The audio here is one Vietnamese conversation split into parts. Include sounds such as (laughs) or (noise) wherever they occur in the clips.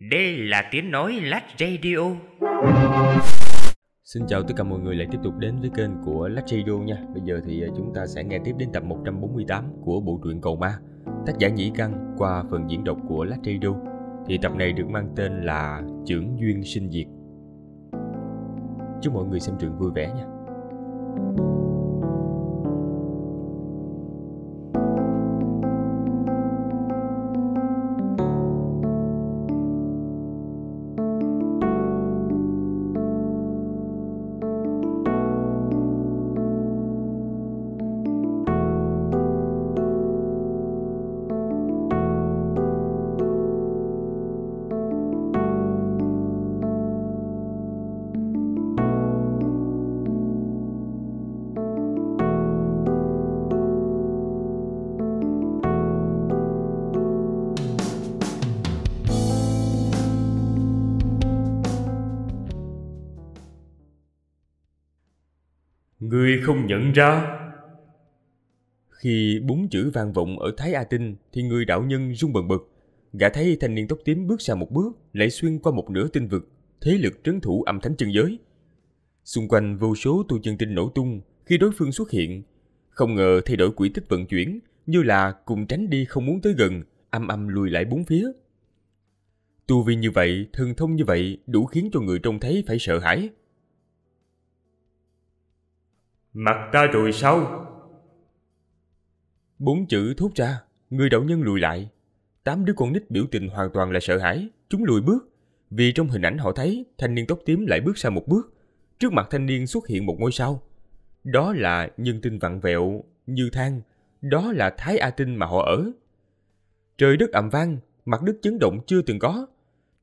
Đây là tiếng nói Lách Radio. Xin chào tất cả mọi người lại tiếp tục đến với kênh của Lách Radio nha. Bây giờ thì ờ, chúng ta sẽ nghe tiếp đến tập 148 của bộ truyện Cầu Ma, tác giả Nhĩ Căn qua phần diễn đọc của Lách Radio. Thì tập này được mang tên là Trưởng Duyên Sinh Diệt. Chúc mọi người xem truyện vui vẻ nha. ra. Khi bốn chữ vang vọng ở Thái A Tinh thì người đạo nhân rung bần bật. Gã thấy thanh niên tóc tím bước ra một bước, lại xuyên qua một nửa tinh vực, thế lực trấn thủ âm thánh chân giới. Xung quanh vô số tu chân tinh nổ tung khi đối phương xuất hiện. Không ngờ thay đổi quỹ tích vận chuyển, như là cùng tránh đi không muốn tới gần, âm âm lùi lại bốn phía. Tu vi như vậy, thần thông như vậy đủ khiến cho người trông thấy phải sợ hãi. Mặt ta rồi sao? Bốn chữ thốt ra, người đạo nhân lùi lại. Tám đứa con nít biểu tình hoàn toàn là sợ hãi, chúng lùi bước. Vì trong hình ảnh họ thấy, thanh niên tóc tím lại bước sang một bước. Trước mặt thanh niên xuất hiện một ngôi sao. Đó là nhân tinh vặn vẹo, như thang. Đó là Thái A Tinh mà họ ở. Trời đất ầm vang, mặt đất chấn động chưa từng có.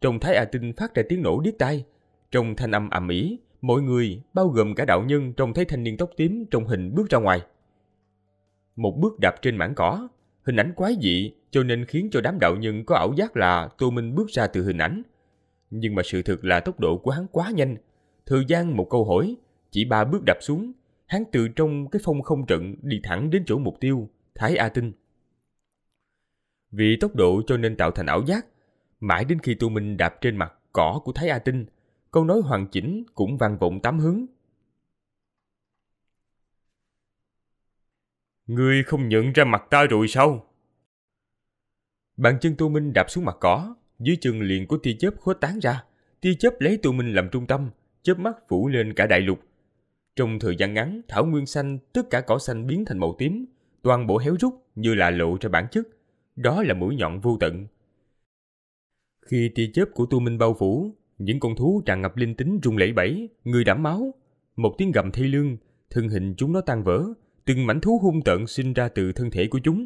Trong Thái A Tinh phát ra tiếng nổ điếc tai. Trong thanh âm ầm ĩ, Mọi người, bao gồm cả đạo nhân trông thấy thanh niên tóc tím trong hình bước ra ngoài. Một bước đạp trên mảng cỏ, hình ảnh quái dị cho nên khiến cho đám đạo nhân có ảo giác là Tô Minh bước ra từ hình ảnh. Nhưng mà sự thật là tốc độ của hắn quá nhanh. Thời gian một câu hỏi, chỉ ba bước đạp xuống, hắn từ trong cái phong không trận đi thẳng đến chỗ mục tiêu, Thái A Tinh. Vì tốc độ cho nên tạo thành ảo giác, mãi đến khi Tô Minh đạp trên mặt cỏ của Thái A Tinh – câu nói hoàn chỉnh cũng vang vọng tám hướng. Ngươi không nhận ra mặt ta rồi sao? Bàn chân Tô Minh đạp xuống mặt cỏ, dưới chân liền của tia chớp khuếch tán ra, tia chớp lấy Tô Minh làm trung tâm, chớp mắt phủ lên cả đại lục. Trong thời gian ngắn, thảo nguyên xanh, tất cả cỏ xanh biến thành màu tím, toàn bộ héo rút như là lộ ra bản chất. Đó là mũi nhọn vô tận. Khi tia chớp của Tu Minh bao phủ, những con thú tràn ngập linh tính rung lẩy bẩy, người đảm máu. Một tiếng gầm thê lương, thân hình chúng nó tan vỡ, từng mảnh thú hung tợn sinh ra từ thân thể của chúng.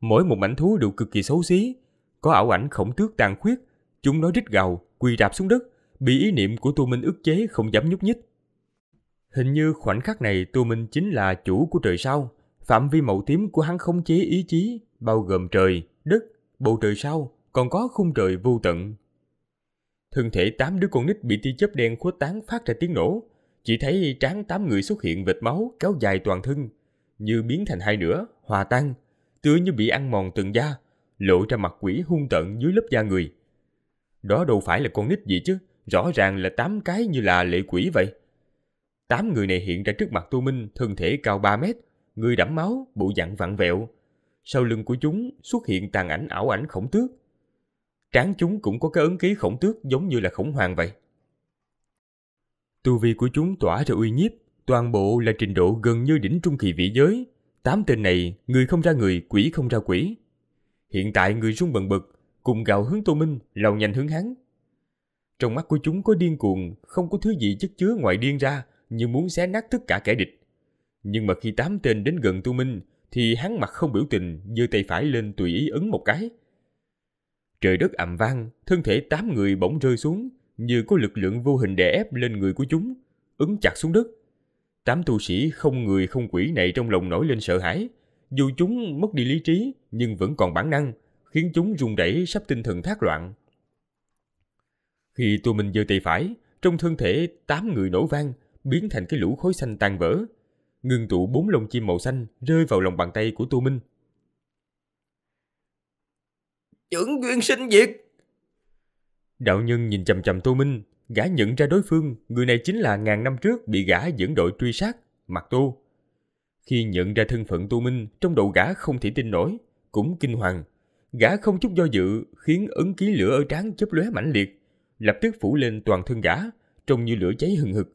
Mỗi một mảnh thú đều cực kỳ xấu xí, có ảo ảnh khổng tước tàn khuyết, chúng nó rít gào, quỳ rạp xuống đất, bị ý niệm của Tô Minh ức chế không dám nhúc nhích. Hình như khoảnh khắc này Tô Minh chính là chủ của trời sao, phạm vi màu tím của hắn khống chế ý chí, bao gồm trời, đất, bầu trời sao, còn có khung trời vô tận, thân thể tám đứa con nít bị tia chớp đen khuếch tán phát ra tiếng nổ. Chỉ thấy trán tám người xuất hiện vệt máu kéo dài toàn thân, như biến thành hai nửa, hòa tan, tựa như bị ăn mòn từng da, lộ ra mặt quỷ hung tận dưới lớp da người. Đó đâu phải là con nít gì chứ, rõ ràng là tám cái như là lệ quỷ vậy. Tám người này hiện ra trước mặt Tô Minh, thân thể cao 3 mét, người đẫm máu, bộ dạng vặn vẹo. Sau lưng của chúng xuất hiện tàn ảnh ảo ảnh khổng tước, trán chúng cũng có cái ấn ký khổng tước giống như là khổng hoàng vậy. Tu vi của chúng tỏa ra uy nhiếp, toàn bộ là trình độ gần như đỉnh trung kỳ vĩ giới. Tám tên này, người không ra người, quỷ không ra quỷ. Hiện tại người rung bần bật, cùng gào hướng Tô Minh, lầu nhanh hướng hắn. Trong mắt của chúng có điên cuồng, không có thứ gì chất chứa ngoài điên ra, như muốn xé nát tất cả kẻ địch. Nhưng mà khi tám tên đến gần Tu Minh, thì hắn mặt không biểu tình, giơ tay phải lên tùy ý ấn một cái, Trời đất ầm vang, thân thể tám người bỗng rơi xuống, như có lực lượng vô hình đè ép lên người của chúng, ứng chặt xuống đất. Tám tu sĩ không người không quỷ này trong lòng nổi lên sợ hãi, dù chúng mất đi lý trí nhưng vẫn còn bản năng, khiến chúng run rẩy sắp tinh thần thác loạn. Khi Tô Minh giơ tay phải, trong thân thể tám người nổ vang, biến thành cái lũ khối xanh tan vỡ. Ngưng tụ bốn lông chim màu xanh rơi vào lòng bàn tay của tu Minh chưởng duyên sinh diệt. Đạo nhân nhìn chầm chầm Tô Minh, gã nhận ra đối phương, người này chính là ngàn năm trước bị gã dẫn đội truy sát, Mạc Tô. Khi nhận ra thân phận Tô Minh, trong đầu gã không thể tin nổi, cũng kinh hoàng. Gã không chút do dự, khiến ấn ký lửa ở trán chớp lóe mãnh liệt, lập tức phủ lên toàn thân gã, trông như lửa cháy hừng hực.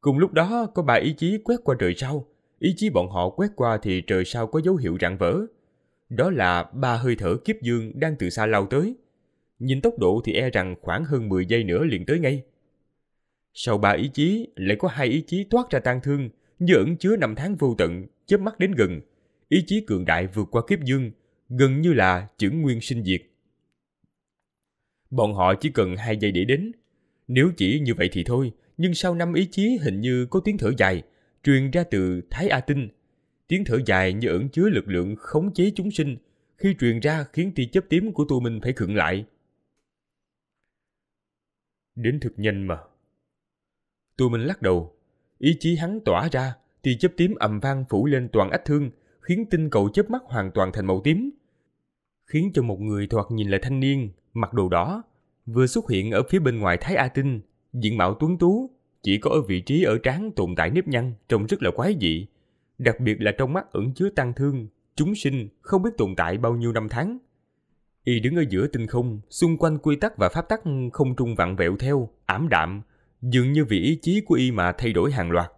Cùng lúc đó, có ba ý chí quét qua trời sau. Ý chí bọn họ quét qua thì trời sao có dấu hiệu rạn vỡ, đó là ba hơi thở kiếp dương đang từ xa lao tới. Nhìn tốc độ thì e rằng khoảng hơn 10 giây nữa liền tới ngay. Sau ba ý chí, lại có hai ý chí thoát ra tan thương, như ẩn chứa năm tháng vô tận, chớp mắt đến gần. Ý chí cường đại vượt qua kiếp dương, gần như là chữ nguyên sinh diệt. Bọn họ chỉ cần hai giây để đến. Nếu chỉ như vậy thì thôi, nhưng sau năm ý chí hình như có tiếng thở dài, truyền ra từ Thái A Tinh, Tiếng thở dài như ẩn chứa lực lượng khống chế chúng sinh, khi truyền ra khiến tia chớp tím của tu minh phải khựng lại. Đến thực nhanh mà. Tu minh lắc đầu, ý chí hắn tỏa ra, tia chớp tím ầm vang phủ lên toàn ách thương, khiến tinh cầu chớp mắt hoàn toàn thành màu tím. Khiến cho một người thoạt nhìn lại thanh niên, mặc đồ đỏ, vừa xuất hiện ở phía bên ngoài Thái A Tinh, diện mạo tuấn tú, chỉ có ở vị trí ở trán tồn tại nếp nhăn trông rất là quái dị, đặc biệt là trong mắt ẩn chứa tăng thương, chúng sinh không biết tồn tại bao nhiêu năm tháng. Y đứng ở giữa tinh không, xung quanh quy tắc và pháp tắc không trung vặn vẹo theo, ảm đạm, dường như vì ý chí của y mà thay đổi hàng loạt.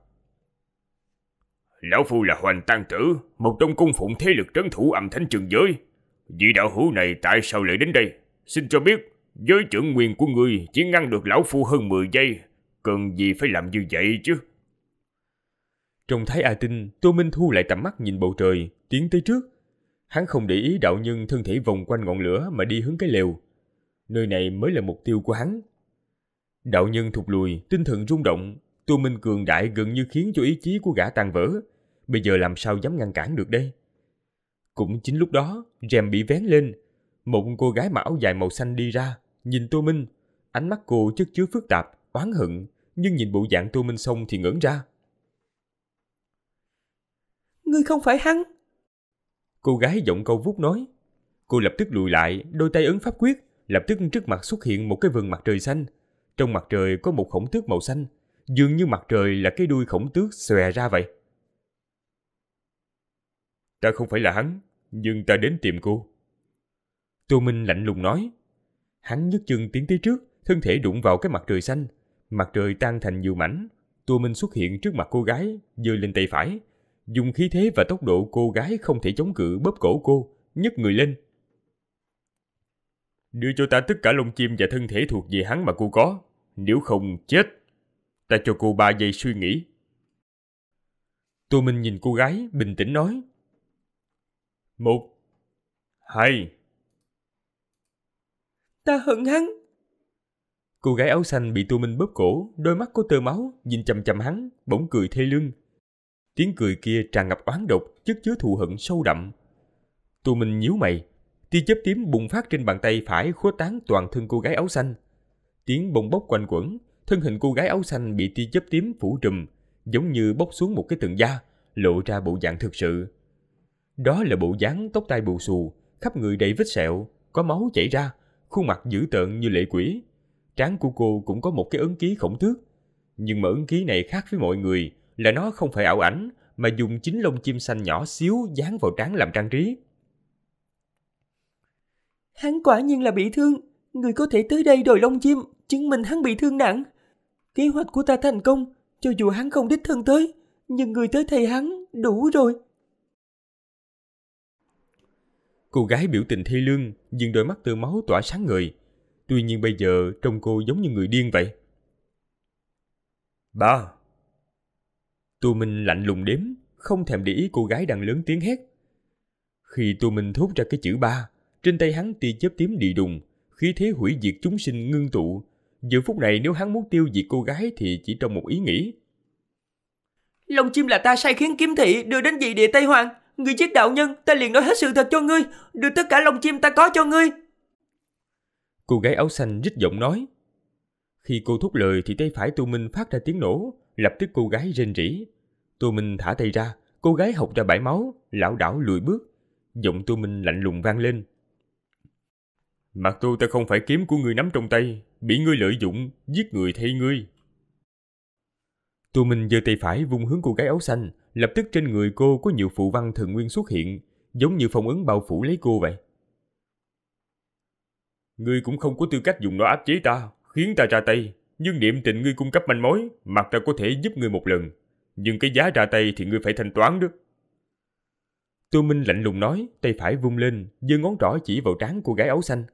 Lão Phu là Hoành Tăng Tử, một trong cung phụng thế lực trấn thủ âm thánh trường giới. Vị đạo hữu này tại sao lại đến đây? Xin cho biết, giới trưởng quyền của người chỉ ngăn được Lão Phu hơn 10 giây. Cần gì phải làm như vậy chứ? Trông thấy A Tinh, Tô Minh thu lại tầm mắt nhìn bầu trời, tiến tới trước. Hắn không để ý đạo nhân thân thể vòng quanh ngọn lửa mà đi hướng cái lều. Nơi này mới là mục tiêu của hắn. Đạo nhân thụt lùi, tinh thần rung động, Tô Minh cường đại gần như khiến cho ý chí của gã tan vỡ. Bây giờ làm sao dám ngăn cản được đây? Cũng chính lúc đó, rèm bị vén lên. Một cô gái mặc áo dài màu xanh đi ra, nhìn Tô Minh. Ánh mắt cô chất chứa phức tạp, oán hận, nhưng nhìn bộ dạng Tô Minh xong thì ngẩn ra ngươi không phải hắn. Cô gái giọng câu vút nói. Cô lập tức lùi lại, đôi tay ấn pháp quyết, lập tức trước mặt xuất hiện một cái vườn mặt trời xanh. Trong mặt trời có một khổng tước màu xanh, dường như mặt trời là cái đuôi khổng tước xòe ra vậy. Ta không phải là hắn, nhưng ta đến tìm cô. Tô Minh lạnh lùng nói. Hắn nhấc chân tiến tới trước, thân thể đụng vào cái mặt trời xanh. Mặt trời tan thành nhiều mảnh. Tô Minh xuất hiện trước mặt cô gái, giơ lên tay phải, dùng khí thế và tốc độ cô gái không thể chống cự bóp cổ cô, nhấc người lên. Đưa cho ta tất cả lông chim và thân thể thuộc về hắn mà cô có, nếu không chết. Ta cho cô ba giây suy nghĩ. Tô Minh nhìn cô gái, bình tĩnh nói. Một, hai. Ta hận hắn. Cô gái áo xanh bị Tô Minh bóp cổ, đôi mắt có tơ máu, nhìn chầm chầm hắn, bỗng cười thê lương, Tiếng cười kia tràn ngập oán độc, chất chứa thù hận sâu đậm. Tù mình nhíu mày, tia chớp tím bùng phát trên bàn tay phải khuếch tán toàn thân cô gái áo xanh. Tiếng bông bốc quanh quẩn, thân hình cô gái áo xanh bị tia chớp tím phủ trùm, giống như bốc xuống một cái tượng da, lộ ra bộ dạng thực sự. Đó là bộ dáng tóc tai bù xù, khắp người đầy vết sẹo, có máu chảy ra, khuôn mặt dữ tợn như lệ quỷ. Trán của cô cũng có một cái ấn ký khổng tước. Nhưng mà ấn ký này khác với mọi người, là nó không phải ảo ảnh mà dùng chính lông chim xanh nhỏ xíu dán vào trán làm trang trí. Hắn quả nhiên là bị thương, người có thể tới đây đòi lông chim, chứng minh hắn bị thương nặng. Kế hoạch của ta thành công, cho dù hắn không đích thân tới, nhưng người tới thầy hắn đủ rồi. Cô gái biểu tình thi lương, nhưng đôi mắt từ máu tỏa sáng người. Tuy nhiên bây giờ trông cô giống như người điên vậy. Ba, Tu Minh lạnh lùng đếm, không thèm để ý cô gái đang lớn tiếng hét. Khi Tu Minh thốt ra cái chữ ba, trên tay hắn tia chớp tím đi đùng, khí thế hủy diệt chúng sinh ngưng tụ. Giờ phút này nếu hắn muốn tiêu diệt cô gái thì chỉ trong một ý nghĩ. Lòng chim là ta sai khiến kiếm thị đưa đến vị địa Tây Hoàng. Người giết đạo nhân, ta liền nói hết sự thật cho ngươi, đưa tất cả lòng chim ta có cho ngươi. Cô gái áo xanh rít giọng nói. Khi cô thúc lời thì tay phải Tu Minh phát ra tiếng nổ, Lập tức cô gái rên rỉ. Tô Minh thả tay ra, cô gái học ra bãi máu, lão đảo lùi bước. Giọng Tô Minh lạnh lùng vang lên. Mặc dù ta không phải kiếm của ngươi nắm trong tay, bị ngươi lợi dụng, giết người thay ngươi. Tô Minh giơ tay phải vung hướng cô gái áo xanh, lập tức trên người cô có nhiều phụ văn thường nguyên xuất hiện, giống như phong ấn bao phủ lấy cô vậy. Ngươi cũng không có tư cách dùng nó áp chế ta, khiến ta ra tay, nhưng niệm tình ngươi cung cấp manh mối, mặt ta có thể giúp ngươi một lần. Nhưng cái giá ra tay thì ngươi phải thanh toán được. Tô Minh lạnh lùng nói, tay phải vung lên, giơ ngón trỏ chỉ vào trán cô gái áo xanh.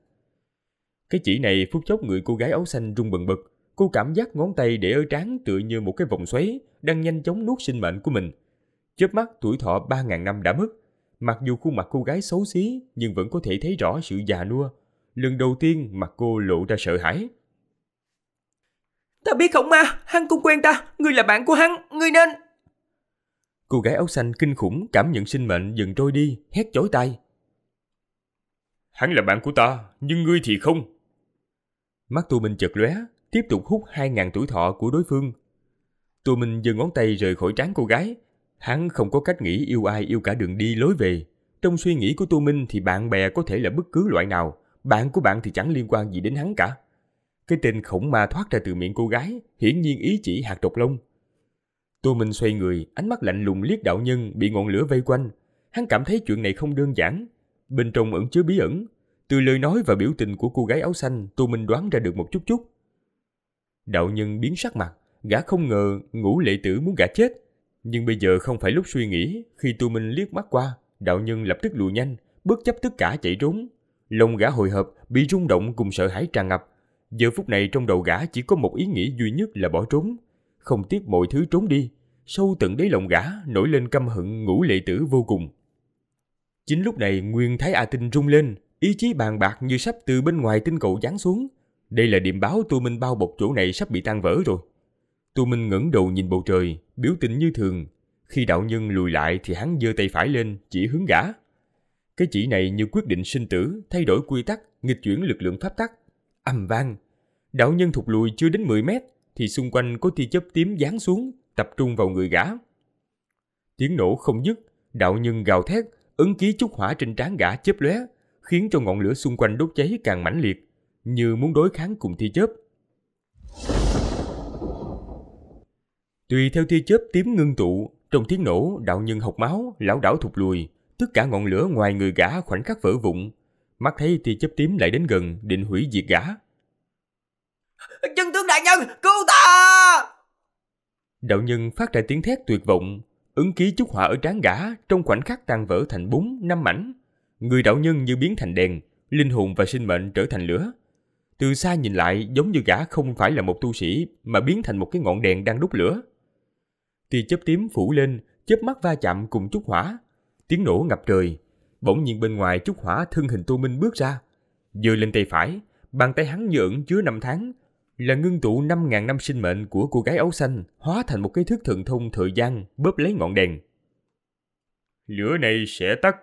Cái chỉ này phút chốc người cô gái áo xanh rung bần bật, cô cảm giác ngón tay để ở trán tựa như một cái vòng xoáy đang nhanh chóng nuốt sinh mệnh của mình. Chớp mắt tuổi thọ 3000 năm đã mất, mặc dù khuôn mặt cô gái xấu xí nhưng vẫn có thể thấy rõ sự già nua. Lần đầu tiên mặt cô lộ ra sợ hãi. Ta biết khổng ma, hắn cũng quen ta, ngươi là bạn của hắn, ngươi nên... Cô gái áo xanh kinh khủng cảm nhận sinh mệnh dần trôi đi, hét chối tay. Hắn là bạn của ta, nhưng ngươi thì không. Mắt tu minh chật lóe, tiếp tục hút hai ngàn tuổi thọ của đối phương. Tu minh giơ ngón tay rời khỏi trán cô gái. Hắn không có cách nghĩ yêu ai yêu cả đường đi lối về. Trong suy nghĩ của tu minh thì bạn bè có thể là bất cứ loại nào, bạn của bạn thì chẳng liên quan gì đến hắn cả. Cái tên khủng ma thoát ra từ miệng cô gái, hiển nhiên ý chỉ hạt độc lông. Tô Minh xoay người, ánh mắt lạnh lùng liếc đạo nhân bị ngọn lửa vây quanh. Hắn cảm thấy chuyện này không đơn giản. Bên trong ẩn chứa bí ẩn. Từ lời nói và biểu tình của cô gái áo xanh, Tô Minh đoán ra được một chút chút. Đạo nhân biến sắc mặt, gã không ngờ ngũ lệ tử muốn gã chết. Nhưng bây giờ không phải lúc suy nghĩ, khi Tô Minh liếc mắt qua, đạo nhân lập tức lùi nhanh, bất chấp tất cả chạy trốn. Lông gã hồi hộp, bị rung động cùng sợ hãi tràn ngập, Giờ phút này trong đầu gã chỉ có một ý nghĩ duy nhất là bỏ trốn, không tiếc mọi thứ trốn đi, sâu tận đáy lòng gã nổi lên căm hận ngũ lệ tử vô cùng. Chính lúc này Nguyên Thái A Tinh rung lên, ý chí bàn bạc như sắp từ bên ngoài tinh cầu giáng xuống. Đây là điểm báo Tu Minh bao bọc chỗ này sắp bị tan vỡ rồi. Tu Minh ngẩng đầu nhìn bầu trời, biểu tình như thường. Khi đạo nhân lùi lại thì hắn giơ tay phải lên, chỉ hướng gã. Cái chỉ này như quyết định sinh tử, thay đổi quy tắc, nghịch chuyển lực lượng pháp tắc, ầm vang. Đạo nhân thụt lùi chưa đến 10 mét thì xung quanh có tia chớp tím giáng xuống, tập trung vào người gã. Tiếng nổ không dứt, đạo nhân gào thét, ứng ký chút hỏa trên trán gã chớp lóe, khiến cho ngọn lửa xung quanh đốt cháy càng mãnh liệt, như muốn đối kháng cùng tia chớp. Tùy theo tia chớp tím ngưng tụ, trong tiếng nổ, đạo nhân học máu, lão đảo thụt lùi, tất cả ngọn lửa ngoài người gã khoảnh khắc vỡ vụn, mắt thấy tia chớp tím lại đến gần định hủy diệt gã chân tướng đại nhân cứu ta đạo nhân phát ra tiếng thét tuyệt vọng ứng ký chút hỏa ở trán gã trong khoảnh khắc tan vỡ thành bốn năm mảnh người đạo nhân như biến thành đèn linh hồn và sinh mệnh trở thành lửa từ xa nhìn lại giống như gã không phải là một tu sĩ mà biến thành một cái ngọn đèn đang đốt lửa tia chớp tím phủ lên chớp mắt va chạm cùng chút hỏa tiếng nổ ngập trời bỗng nhiên bên ngoài trúc hỏa thân hình Tô Minh bước ra. Dựa lên tay phải, bàn tay hắn nhượng chứa năm tháng, là ngưng tụ năm ngàn năm sinh mệnh của cô gái áo xanh hóa thành một cái thước thần thông thời gian bóp lấy ngọn đèn. Lửa này sẽ tắt.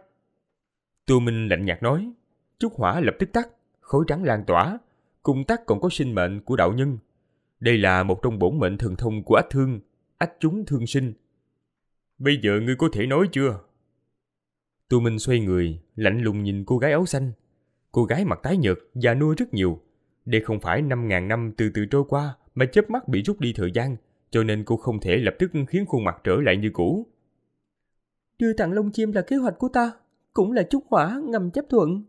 Tô Minh lạnh nhạt nói, trúc hỏa lập tức tắt, khối trắng lan tỏa, cùng tắt còn có sinh mệnh của đạo nhân. Đây là một trong bổn mệnh thần thông của ách thương, ách chúng thương sinh. Bây giờ ngươi có thể nói chưa, Tu Minh xoay người, lạnh lùng nhìn cô gái áo xanh. Cô gái mặt tái nhợt, già nua rất nhiều. Đây không phải 5.000 năm từ từ trôi qua mà chớp mắt bị rút đi thời gian, cho nên cô không thể lập tức khiến khuôn mặt trở lại như cũ. Đưa tặng lông chim là kế hoạch của ta, cũng là chút hỏa ngầm chấp thuận.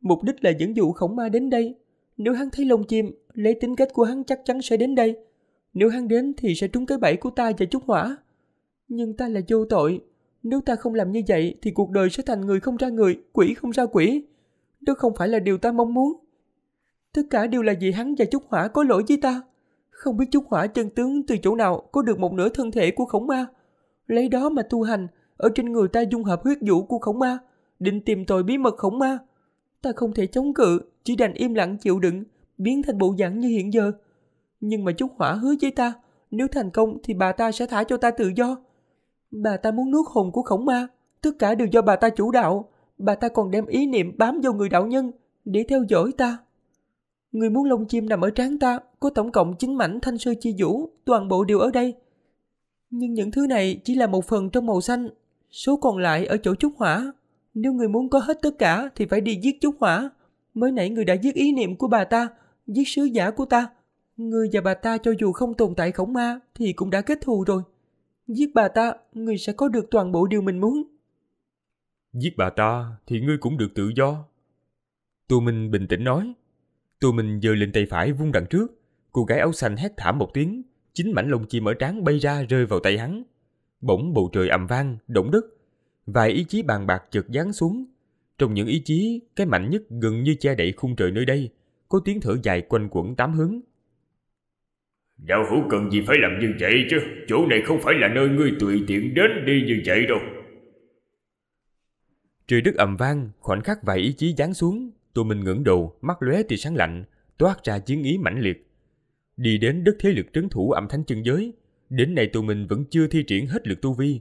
Mục đích là dẫn dụ khổng ma đến đây. Nếu hắn thấy lông chim, lấy tính cách của hắn chắc chắn sẽ đến đây. Nếu hắn đến thì sẽ trúng cái bẫy của ta và chút hỏa. Nhưng ta là vô tội, nếu ta không làm như vậy thì cuộc đời sẽ thành người không ra người, quỷ không ra quỷ. Đó không phải là điều ta mong muốn. Tất cả đều là vì hắn và Trúc Hỏa có lỗi với ta. Không biết Trúc Hỏa chân tướng từ chỗ nào có được một nửa thân thể của khổng ma. Lấy đó mà tu hành, ở trên người ta dung hợp huyết vũ của khổng ma, định tìm tội bí mật khổng ma. Ta không thể chống cự, chỉ đành im lặng chịu đựng, biến thành bộ dạng như hiện giờ. Nhưng mà Trúc Hỏa hứa với ta, nếu thành công thì bà ta sẽ thả cho ta tự do Bà ta muốn nuốt hồn của khổng ma, tất cả đều do bà ta chủ đạo. Bà ta còn đem ý niệm bám vào người đạo nhân để theo dõi ta. Người muốn lông chim nằm ở trán ta, có tổng cộng chín mảnh thanh sơ chi vũ, toàn bộ đều ở đây. Nhưng những thứ này chỉ là một phần trong màu xanh, số còn lại ở chỗ chúc hỏa. Nếu người muốn có hết tất cả thì phải đi giết chúc hỏa. Mới nãy người đã giết ý niệm của bà ta, giết sứ giả của ta. Người và bà ta cho dù không tồn tại khổng ma thì cũng đã kết thù rồi. Giết bà ta, người sẽ có được toàn bộ điều mình muốn. Giết bà ta thì ngươi cũng được tự do. Tô Minh bình tĩnh nói. Tô Minh giơ lên tay phải vung đằng trước. Cô gái áo xanh hét thảm một tiếng. Chính mảnh lông chim ở trán bay ra rơi vào tay hắn. Bỗng bầu trời ầm vang, động đất. Vài ý chí bàn bạc chợt giáng xuống. Trong những ý chí, cái mạnh nhất gần như che đậy khung trời nơi đây. Có tiếng thở dài quanh quẩn tám hướng, Đạo hữu cần gì phải làm như vậy chứ Chỗ này không phải là nơi ngươi tùy tiện đến đi như vậy đâu Trời đất ầm vang Khoảnh khắc vài ý chí giáng xuống tụi mình ngẩng đầu Mắt lóe tia sáng lạnh Toát ra chiến ý mãnh liệt Đi đến đất thế lực trấn thủ âm thánh chân giới Đến nay tụi mình vẫn chưa thi triển hết lực tu vi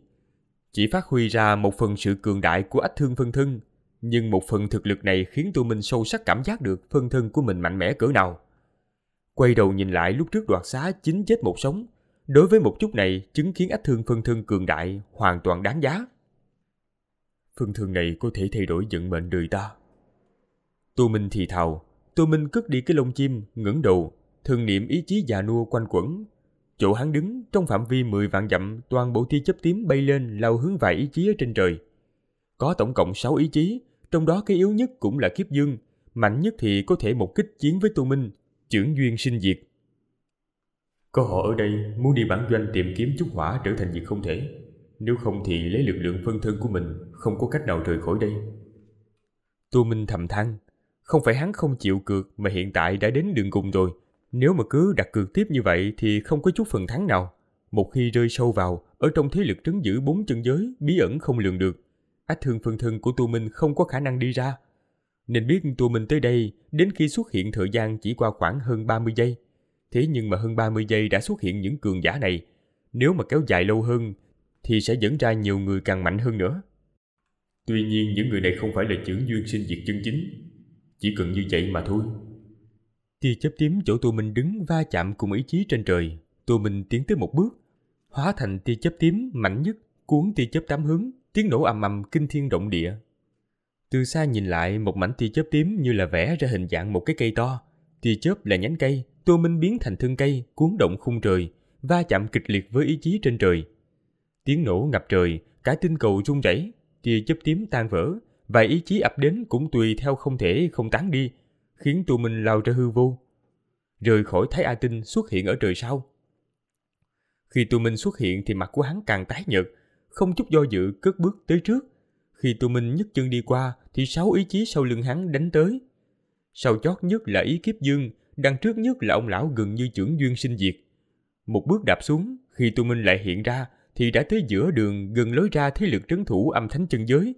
Chỉ phát huy ra một phần sự cường đại của ách thương phân thân Nhưng một phần thực lực này khiến tụi mình sâu sắc cảm giác được phân thân của mình mạnh mẽ cỡ nào Quay đầu nhìn lại lúc trước đoạt xá chính chết một sống. Đối với một chút này, chứng kiến ách thương phân thân cường đại hoàn toàn đáng giá. Phân thân này có thể thay đổi vận mệnh đời ta. Tô Minh thì thào, Tô Minh cất đi cái lông chim, ngẩng đầu, thường niệm ý chí già nua quanh quẩn. Chỗ hắn đứng, trong phạm vi 10 vạn dặm, toàn bộ thi chấp tím bay lên lao hướng vài ý chí ở trên trời. Có tổng cộng 6 ý chí, trong đó cái yếu nhất cũng là kiếp dương, mạnh nhất thì có thể một kích chiến với Tô Minh, chưởng duyên sinh diệt. Có họ ở đây muốn đi bản doanh tìm kiếm chút hỏa trở thành việc không thể. Nếu không thì lấy lực lượng phân thân của mình không có cách nào rời khỏi đây. Tô Minh thầm than, không phải hắn không chịu cược mà hiện tại đã đến đường cùng rồi. Nếu mà cứ đặt cược tiếp như vậy thì không có chút phần thắng nào. Một khi rơi sâu vào, ở trong thế lực trấn giữ bốn chân giới bí ẩn không lường được, ách thương phân thân của Tu Minh không có khả năng đi ra, nên biết tụi mình tới đây đến khi xuất hiện thời gian chỉ qua khoảng hơn 30 giây. Thế nhưng mà hơn 30 giây đã xuất hiện những cường giả này. Nếu mà kéo dài lâu hơn thì sẽ dẫn ra nhiều người càng mạnh hơn nữa. Tuy nhiên những người này không phải là chưởng duyên sinh diệt chân chính. Chỉ cần như vậy mà thôi. Tia chớp tím chỗ tụi mình đứng va chạm cùng ý chí trên trời. Tụi mình tiến tới một bước. Hóa thành tia chớp tím mạnh nhất cuốn tia chớp tám hướng. Tiếng nổ ầm ầm kinh thiên động địa từ xa nhìn lại một mảnh tia chớp tím như là vẽ ra hình dạng một cái cây to. Tia chớp là nhánh cây, Tô Minh biến thành thân cây, cuốn động khung trời, va chạm kịch liệt với ý chí trên trời. Tiếng nổ ngập trời, cả tinh cầu rung rẩy, tia chớp tím tan vỡ, và ý chí ập đến cũng tùy theo không thể không tán đi, khiến Tô Minh lao ra hư vô. Rời khỏi Thái A Tinh xuất hiện ở trời sau. Khi Tô Minh xuất hiện thì mặt của hắn càng tái nhợt, không chút do dự cất bước tới trước, khi tụi mình nhấc chân đi qua thì sáu ý chí sau lưng hắn đánh tới. Sau chót nhất là ý kiếp dương, đằng trước nhất là ông lão gần như trưởng duyên sinh diệt. Một bước đạp xuống, khi tụi mình lại hiện ra thì đã tới giữa đường gần lối ra thế lực trấn thủ âm thánh chân giới.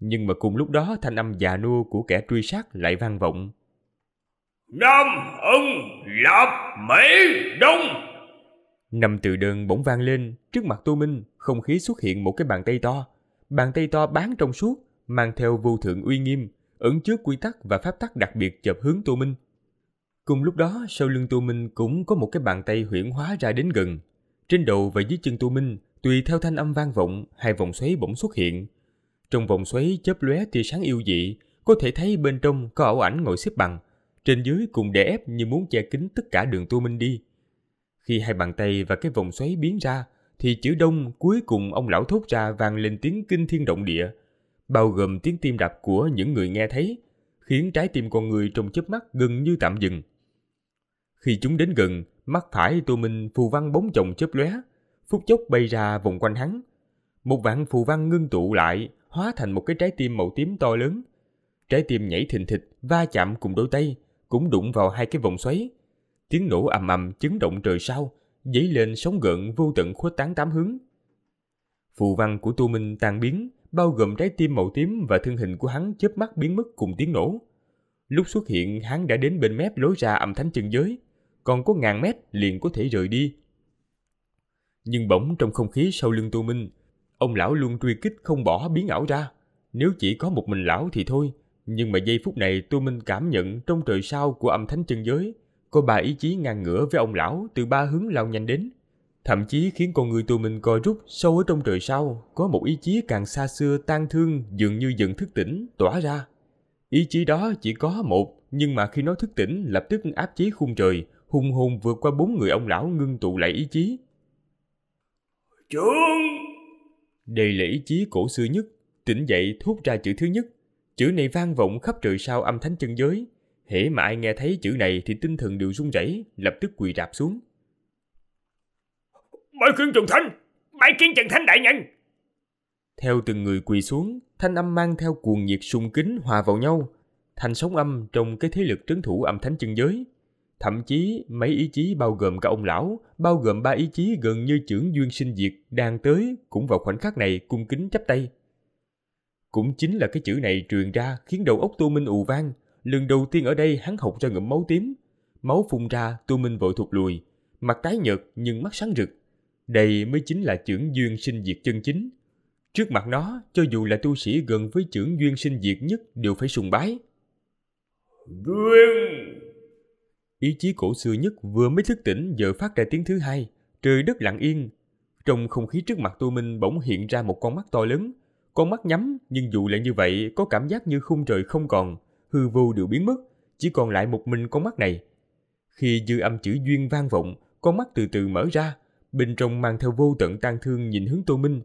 Nhưng mà cùng lúc đó thanh âm già nua của kẻ truy sát lại vang vọng. Nam ân lập Mỹ Đông Năm từ đơn bỗng vang lên, trước mặt Tô Minh, không khí xuất hiện một cái bàn tay to, bàn tay to bán trong suốt, mang theo vô thượng uy nghiêm, ẩn chứa quy tắc và pháp tắc đặc biệt chập hướng Tô Minh. Cùng lúc đó, sau lưng Tô Minh cũng có một cái bàn tay huyễn hóa ra đến gần. Trên đầu và dưới chân Tô Minh, tùy theo thanh âm vang vọng, hai vòng xoáy bỗng xuất hiện. Trong vòng xoáy chớp lóe tia sáng yêu dị, có thể thấy bên trong có ảo ảnh ngồi xếp bằng, trên dưới cùng đè ép như muốn che kín tất cả đường Tô Minh đi. Khi hai bàn tay và cái vòng xoáy biến ra, thì chữ đông cuối cùng ông lão thốt ra vang lên tiếng kinh thiên động địa, bao gồm tiếng tim đập của những người nghe thấy, khiến trái tim con người trong chớp mắt gần như tạm dừng. Khi chúng đến gần, mắt phải Tô Minh phù văn bóng chồng chớp lóe, phút chốc bay ra vòng quanh hắn. Một vạn phù văn ngưng tụ lại, hóa thành một cái trái tim màu tím to lớn. Trái tim nhảy thình thịch, va chạm cùng đôi tay, cũng đụng vào hai cái vòng xoáy. Tiếng nổ ầm ầm chấn động trời sao, dấy lên sóng gợn vô tận khuếch tán tám hướng. Phù văn của Tu Minh tan biến, bao gồm trái tim màu tím và thân hình của hắn chớp mắt biến mất cùng tiếng nổ. Lúc xuất hiện, hắn đã đến bên mép lối ra âm thánh chân giới, còn có ngàn mét liền có thể rời đi. Nhưng bỗng trong không khí sau lưng Tu Minh, ông lão luôn truy kích không bỏ biến ảo ra. Nếu chỉ có một mình lão thì thôi, nhưng mà giây phút này Tu Minh cảm nhận trong trời sao của âm thánh chân giới – có ba ý chí ngang ngửa với ông lão từ ba hướng lao nhanh đến. Thậm chí khiến con người tù mình coi rút sâu ở trong trời sau, có một ý chí càng xa xưa tan thương dường như dần thức tỉnh, tỏa ra. Ý chí đó chỉ có một, nhưng mà khi nó thức tỉnh lập tức áp chế khung trời, hùng hồn vượt qua bốn người ông lão ngưng tụ lại ý chí. Chương! Đây là ý chí cổ xưa nhất, tỉnh dậy thốt ra chữ thứ nhất. Chữ này vang vọng khắp trời sau âm thánh chân giới, hễ mà ai nghe thấy chữ này thì tinh thần đều run rẩy, lập tức quỳ rạp xuống. Bái kiến Trần Thánh! Bái kiến Trần Thánh đại nhân! Theo từng người quỳ xuống, thanh âm mang theo cuồng nhiệt sung kính hòa vào nhau, thành sóng âm trong cái thế lực trấn thủ âm thánh chân giới. Thậm chí mấy ý chí bao gồm cả ông lão, bao gồm ba ý chí gần như trưởng duyên sinh diệt đang tới cũng vào khoảnh khắc này cung kính chắp tay. Cũng chính là cái chữ này truyền ra khiến đầu óc Tô Minh ù vang, Lần đầu tiên ở đây hắn học ra ngậm máu tím. Máu phun ra, Tu Minh vội thụt lùi. Mặt tái nhợt nhưng mắt sáng rực. Đây mới chính là trưởng duyên sinh diệt chân chính. Trước mặt nó, cho dù là tu sĩ gần với trưởng duyên sinh diệt nhất đều phải sùng bái. Duyên! Ý chí cổ xưa nhất vừa mới thức tỉnh giờ phát ra tiếng thứ hai. Trời đất lặng yên. Trong không khí trước mặt Tu Minh bỗng hiện ra một con mắt to lớn. Con mắt nhắm, nhưng dù lại như vậy, có cảm giác như khung trời không còn hư vô đều biến mất, chỉ còn lại một mình con mắt này. Khi dư âm chữ duyên vang vọng, con mắt từ từ mở ra, bên trong mang theo vô tận tang thương nhìn hướng Tô Minh.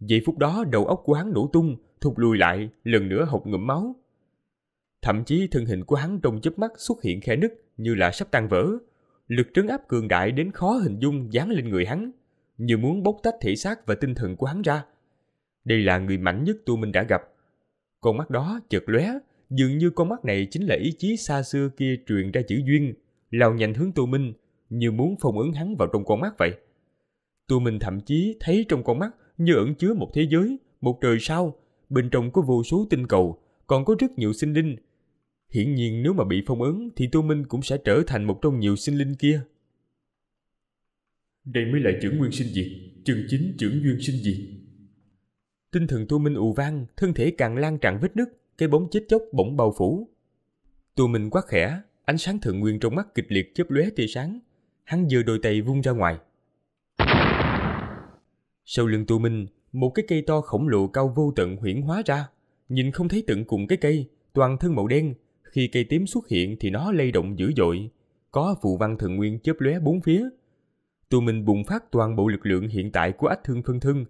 Giây phút đó đầu óc của hắn nổ tung, thụt lùi lại, lần nữa hộc ngụm máu. Thậm chí thân hình của hắn trong chớp mắt xuất hiện khe nứt như là sắp tan vỡ. Lực trấn áp cường đại đến khó hình dung dán lên người hắn, như muốn bóc tách thể xác và tinh thần của hắn ra. Đây là người mạnh nhất tô minh đã gặp. Con mắt đó chợt lóe, Dường như con mắt này chính là ý chí xa xưa kia truyền ra chữ duyên, lao nhanh hướng Tô Minh, như muốn phong ấn hắn vào trong con mắt vậy. Tô Minh thậm chí thấy trong con mắt như ẩn chứa một thế giới, một trời sao, bên trong có vô số tinh cầu, còn có rất nhiều sinh linh. Hiển nhiên nếu mà bị phong ấn thì Tô Minh cũng sẽ trở thành một trong nhiều sinh linh kia. Đây mới là trưởng nguyên sinh diệt, chương chính trưởng duyên sinh diệt. Tinh thần Tô Minh ù vang, thân thể càng lan tràn vết nứt, cái bóng chết chóc bỗng bao phủ. Tù mình quát khẽ, ánh sáng thượng nguyên trong mắt kịch liệt chớp lóe tia sáng. Hắn giơ đôi tay vung ra ngoài. Sau lưng tù minh, một cái cây to khổng lồ cao vô tận huyển hóa ra. Nhìn không thấy tận cùng cái cây, toàn thân màu đen. Khi cây tím xuất hiện thì nó lay động dữ dội. Có phù văn thượng nguyên chớp lóe bốn phía. Tù minh bùng phát toàn bộ lực lượng hiện tại của ách thương phân thân,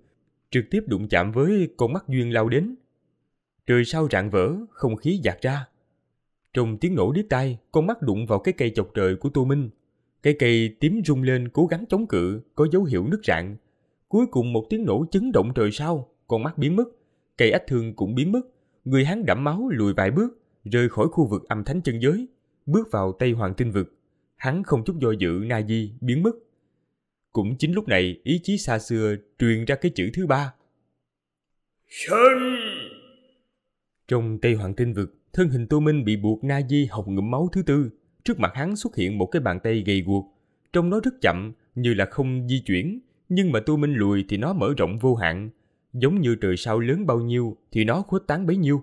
trực tiếp đụng chạm với con mắt duyên lao đến, trời sau rạn vỡ, không khí giạt ra. Trong tiếng nổ điếc tai, con mắt đụng vào cái cây chọc trời của Tô Minh. Cái cây tím rung lên cố gắng chống cự, có dấu hiệu nứt rạn. Cuối cùng một tiếng nổ chấn động trời sau con mắt biến mất. Cây ách thương cũng biến mất. Người hắn đẫm máu lùi vài bước, rời khỏi khu vực âm thánh chân giới, bước vào Tây Hoàng Tinh Vực. Hắn không chút do dự na di, biến mất. Cũng chính lúc này, ý chí xa xưa truyền ra cái chữ thứ ba. Sinh! Trong Tây Hoàng Tinh Vực, thân hình Tô Minh bị buộc na di học ngụm máu thứ tư. Trước mặt hắn xuất hiện một cái bàn tay gầy guộc. Trong nó rất chậm, như là không di chuyển. Nhưng mà Tô Minh lùi thì nó mở rộng vô hạn. Giống như trời sao lớn bao nhiêu thì nó khuếch tán bấy nhiêu.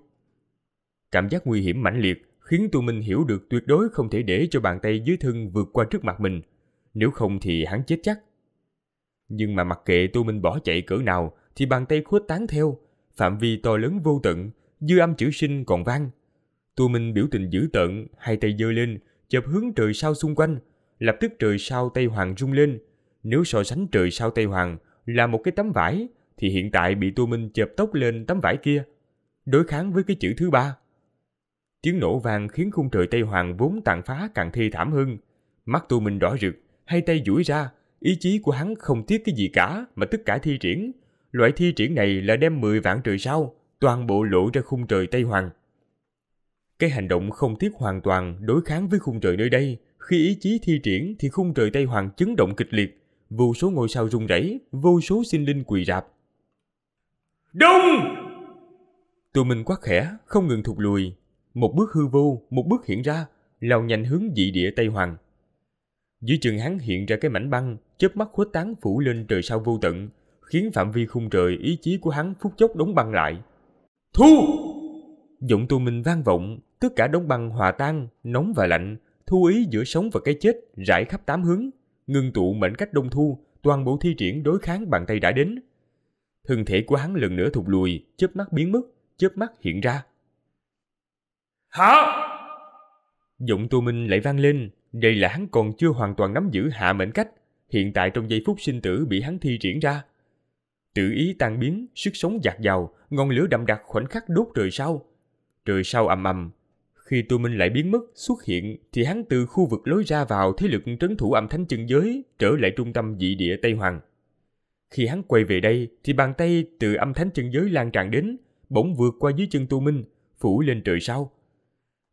Cảm giác nguy hiểm mãnh liệt khiến Tô Minh hiểu được tuyệt đối không thể để cho bàn tay dưới thân vượt qua trước mặt mình. Nếu không thì hắn chết chắc. Nhưng mà mặc kệ Tô Minh bỏ chạy cỡ nào thì bàn tay khuếch tán theo. Phạm vi to lớn vô tận, dư âm chữ sinh còn vang. Tu Minh biểu tình dữ tợn, hai tay giơ lên, chụp hướng trời sao xung quanh. Lập tức trời sao Tây Hoàng rung lên. Nếu so sánh trời sao Tây Hoàng là một cái tấm vải, thì hiện tại bị Tu Minh chụp tóc lên tấm vải kia. Đối kháng với cái chữ thứ ba. Tiếng nổ vàng khiến khung trời Tây Hoàng vốn tàn phá càng thê thảm hơn. Mắt Tu Minh đỏ rực, hai tay duỗi ra, ý chí của hắn không tiếc cái gì cả mà tất cả thi triển. Loại thi triển này là đem 10 vạn trời sao toàn bộ lộ ra khung trời Tây Hoàng. Cái hành động không tiếc hoàn toàn đối kháng với khung trời nơi đây, khi ý chí thi triển thì khung trời Tây Hoàng chấn động kịch liệt, vô số ngôi sao rung rẩy, vô số sinh linh quỳ rạp. Đông! Tụi mình quát khẽ, không ngừng thụt lùi. Một bước hư vô, một bước hiện ra, lao nhanh hướng dị địa Tây Hoàng. Dưới chân hắn hiện ra cái mảnh băng, chớp mắt khuếch tán phủ lên trời sao vô tận, khiến phạm vi khung trời ý chí của hắn phút chốc đóng băng lại. Thu! Dụng tù mình vang vọng, tất cả đống băng hòa tan, nóng và lạnh, thu ý giữa sống và cái chết rải khắp tám hướng, ngưng tụ mệnh cách đông thu, toàn bộ thi triển đối kháng bàn tay đã đến. Thân thể của hắn lần nữa thụt lùi, chớp mắt biến mất, chớp mắt hiện ra. Hả? Giọng tù mình lại vang lên, đây là hắn còn chưa hoàn toàn nắm giữ hạ mệnh cách, hiện tại trong giây phút sinh tử bị hắn thi triển ra, Chữ ý tan biến, sức sống dạt dào, ngọn lửa đậm đặc khoảnh khắc đốt trời sau. Trời sau ầm ầm. Khi tu minh lại biến mất, xuất hiện, thì hắn từ khu vực lối ra vào thế lực trấn thủ âm thánh chân giới trở lại trung tâm dị địa Tây Hoàng. Khi hắn quay về đây, thì bàn tay từ âm thánh chân giới lan tràn đến, bỗng vượt qua dưới chân tu minh, phủ lên trời sau.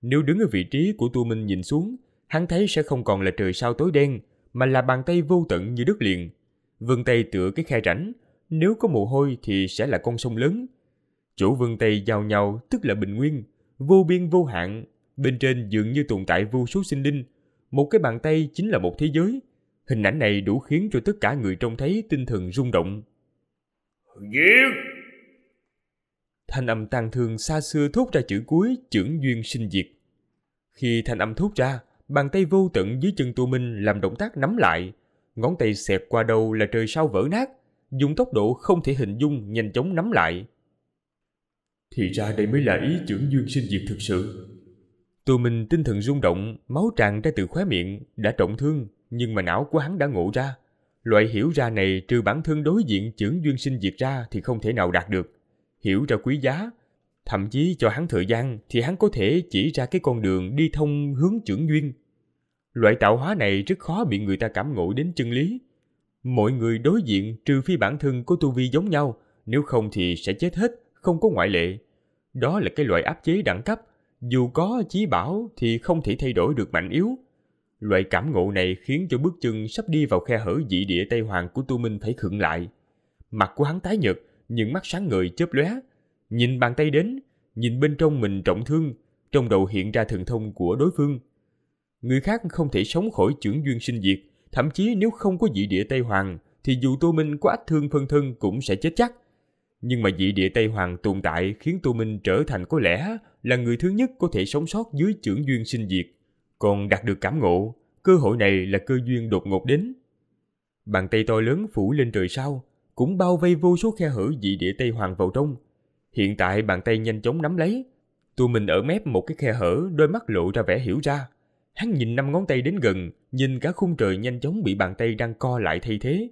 Nếu đứng ở vị trí của tu minh nhìn xuống, hắn thấy sẽ không còn là trời sao tối đen, mà là bàn tay vô tận như đất liền. vương tay tựa cái khe rãnh, nếu có mồ hôi thì sẽ là con sông lớn. Chỗ vươn tay giao nhau tức là bình nguyên, vô biên vô hạn, bên trên dường như tồn tại vô số sinh linh. Một cái bàn tay chính là một thế giới. Hình ảnh này đủ khiến cho tất cả người trông thấy tinh thần rung động. duyên Thanh âm tang thương xa xưa thốt ra chữ cuối trưởng duyên sinh diệt. Khi thanh âm thốt ra, bàn tay vô tận dưới chân tu Minh làm động tác nắm lại. Ngón tay xẹt qua đầu là trời sao vỡ nát, dùng tốc độ không thể hình dung nhanh chóng nắm lại. Thì ra đây mới là ý trưởng dương sinh diệt thực sự. Tô mình tinh thần rung động, máu tràn ra từ khóe miệng, đã trọng thương, nhưng mà não của hắn đã ngộ ra. Loại hiểu ra này trừ bản thân đối diện trưởng duyên sinh diệt ra thì không thể nào đạt được. Hiểu ra quý giá, thậm chí cho hắn thời gian thì hắn có thể chỉ ra cái con đường đi thông hướng trưởng duyên. Loại tạo hóa này rất khó bị người ta cảm ngộ đến chân lý, Mọi người đối diện trừ phi bản thân có tu vi giống nhau, nếu không thì sẽ chết hết, không có ngoại lệ. Đó là cái loại áp chế đẳng cấp, dù có chí bảo thì không thể thay đổi được mạnh yếu. Loại cảm ngộ này khiến cho bước chân sắp đi vào khe hở dị địa Tây Hoàng của Tu Minh phải khựng lại. Mặt của hắn tái nhợt, những mắt sáng người chớp lóe. Nhìn bàn tay đến, nhìn bên trong mình trọng thương, trong đầu hiện ra thần thông của đối phương. Người khác không thể sống khỏi chưởng duyên sinh diệt, Thậm chí nếu không có dị địa Tây Hoàng, thì dù Tô Minh có ách thương phân thân cũng sẽ chết chắc. Nhưng mà dị địa Tây Hoàng tồn tại khiến Tô Minh trở thành có lẽ là người thứ nhất có thể sống sót dưới trưởng duyên sinh diệt. Còn đạt được cảm ngộ, cơ hội này là cơ duyên đột ngột đến. Bàn tay to lớn phủ lên trời sao, cũng bao vây vô số khe hở dị địa Tây Hoàng vào trong. Hiện tại bàn tay nhanh chóng nắm lấy, Tô Minh ở mép một cái khe hở, đôi mắt lộ ra vẻ hiểu ra. Hắn nhìn năm ngón tay đến gần, nhìn cả khung trời nhanh chóng bị bàn tay đang co lại thay thế.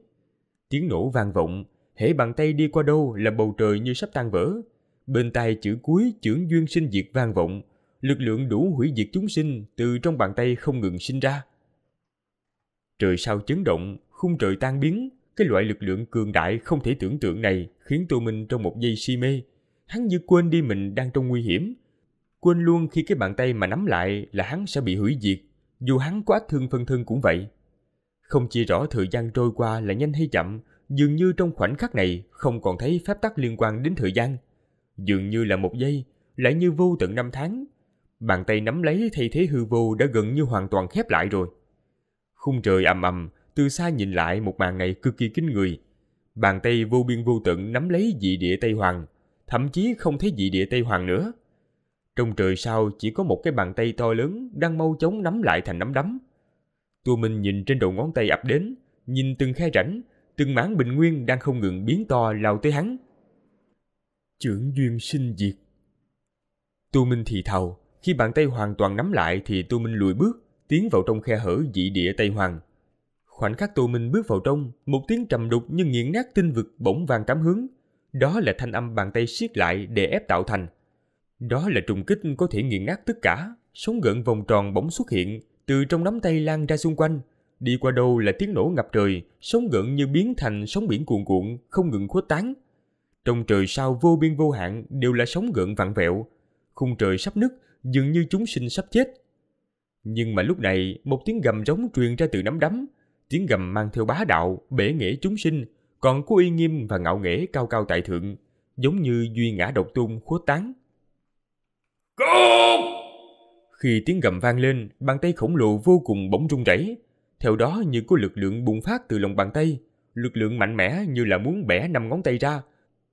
Tiếng nổ vang vọng, hễ bàn tay đi qua đâu là bầu trời như sắp tan vỡ. Bên tai chữ cuối trưởng duyên sinh diệt vang vọng, lực lượng đủ hủy diệt chúng sinh từ trong bàn tay không ngừng sinh ra. Trời sao chấn động, khung trời tan biến, cái loại lực lượng cường đại không thể tưởng tượng này khiến Tô Minh trong một giây si mê. Hắn như quên đi mình đang trong nguy hiểm, quên luôn khi cái bàn tay mà nắm lại là hắn sẽ bị hủy diệt, dù hắn quá thương phân thân cũng vậy. Không chỉ rõ thời gian trôi qua là nhanh hay chậm, dường như trong khoảnh khắc này không còn thấy phép tắc liên quan đến thời gian. Dường như là một giây, lại như vô tận năm tháng. Bàn tay nắm lấy thay thế hư vô đã gần như hoàn toàn khép lại rồi. Khung trời ầm ầm, từ xa nhìn lại một màn này cực kỳ kinh người. Bàn tay vô biên vô tận nắm lấy dị địa Tây Hoàng, thậm chí không thấy dị địa Tây Hoàng nữa. Trong trời sau chỉ có một cái bàn tay to lớn đang mau chóng nắm lại thành nắm đấm. tu Minh nhìn trên đầu ngón tay ập đến, nhìn từng khe rãnh, từng mảng bình nguyên đang không ngừng biến to lao tới hắn. Trưởng duyên sinh diệt. tu Minh thì thào, khi bàn tay hoàn toàn nắm lại thì tu Minh lùi bước, tiến vào trong khe hở dị địa Tây Hoàng. Khoảnh khắc tu Minh bước vào trong, một tiếng trầm đục như nghiền nát tinh vực bỗng vàng tám hướng. Đó là thanh âm bàn tay siết lại để ép tạo thành. Đó là trùng kích có thể nghiền nát tất cả, sóng gợn vòng tròn bỗng xuất hiện, từ trong nắm tay lan ra xung quanh. Đi qua đâu là tiếng nổ ngập trời, sóng gợn như biến thành sóng biển cuồn cuộn, không ngừng khuếch tán. Trong trời sao vô biên vô hạn đều là sóng gợn vặn vẹo. Khung trời sắp nứt, dường như chúng sinh sắp chết. Nhưng mà lúc này, một tiếng gầm giống truyền ra từ nắm đấm. Tiếng gầm mang theo bá đạo, bể nghĩa chúng sinh, còn có uy nghiêm và ngạo nghễ cao cao tại thượng, giống như duy ngã độc tôn khuếch tán Cút! Khi tiếng gầm vang lên, bàn tay khổng lồ vô cùng bỗng rung rẩy. Theo đó như có lực lượng bùng phát từ lòng bàn tay, lực lượng mạnh mẽ như là muốn bẻ năm ngón tay ra,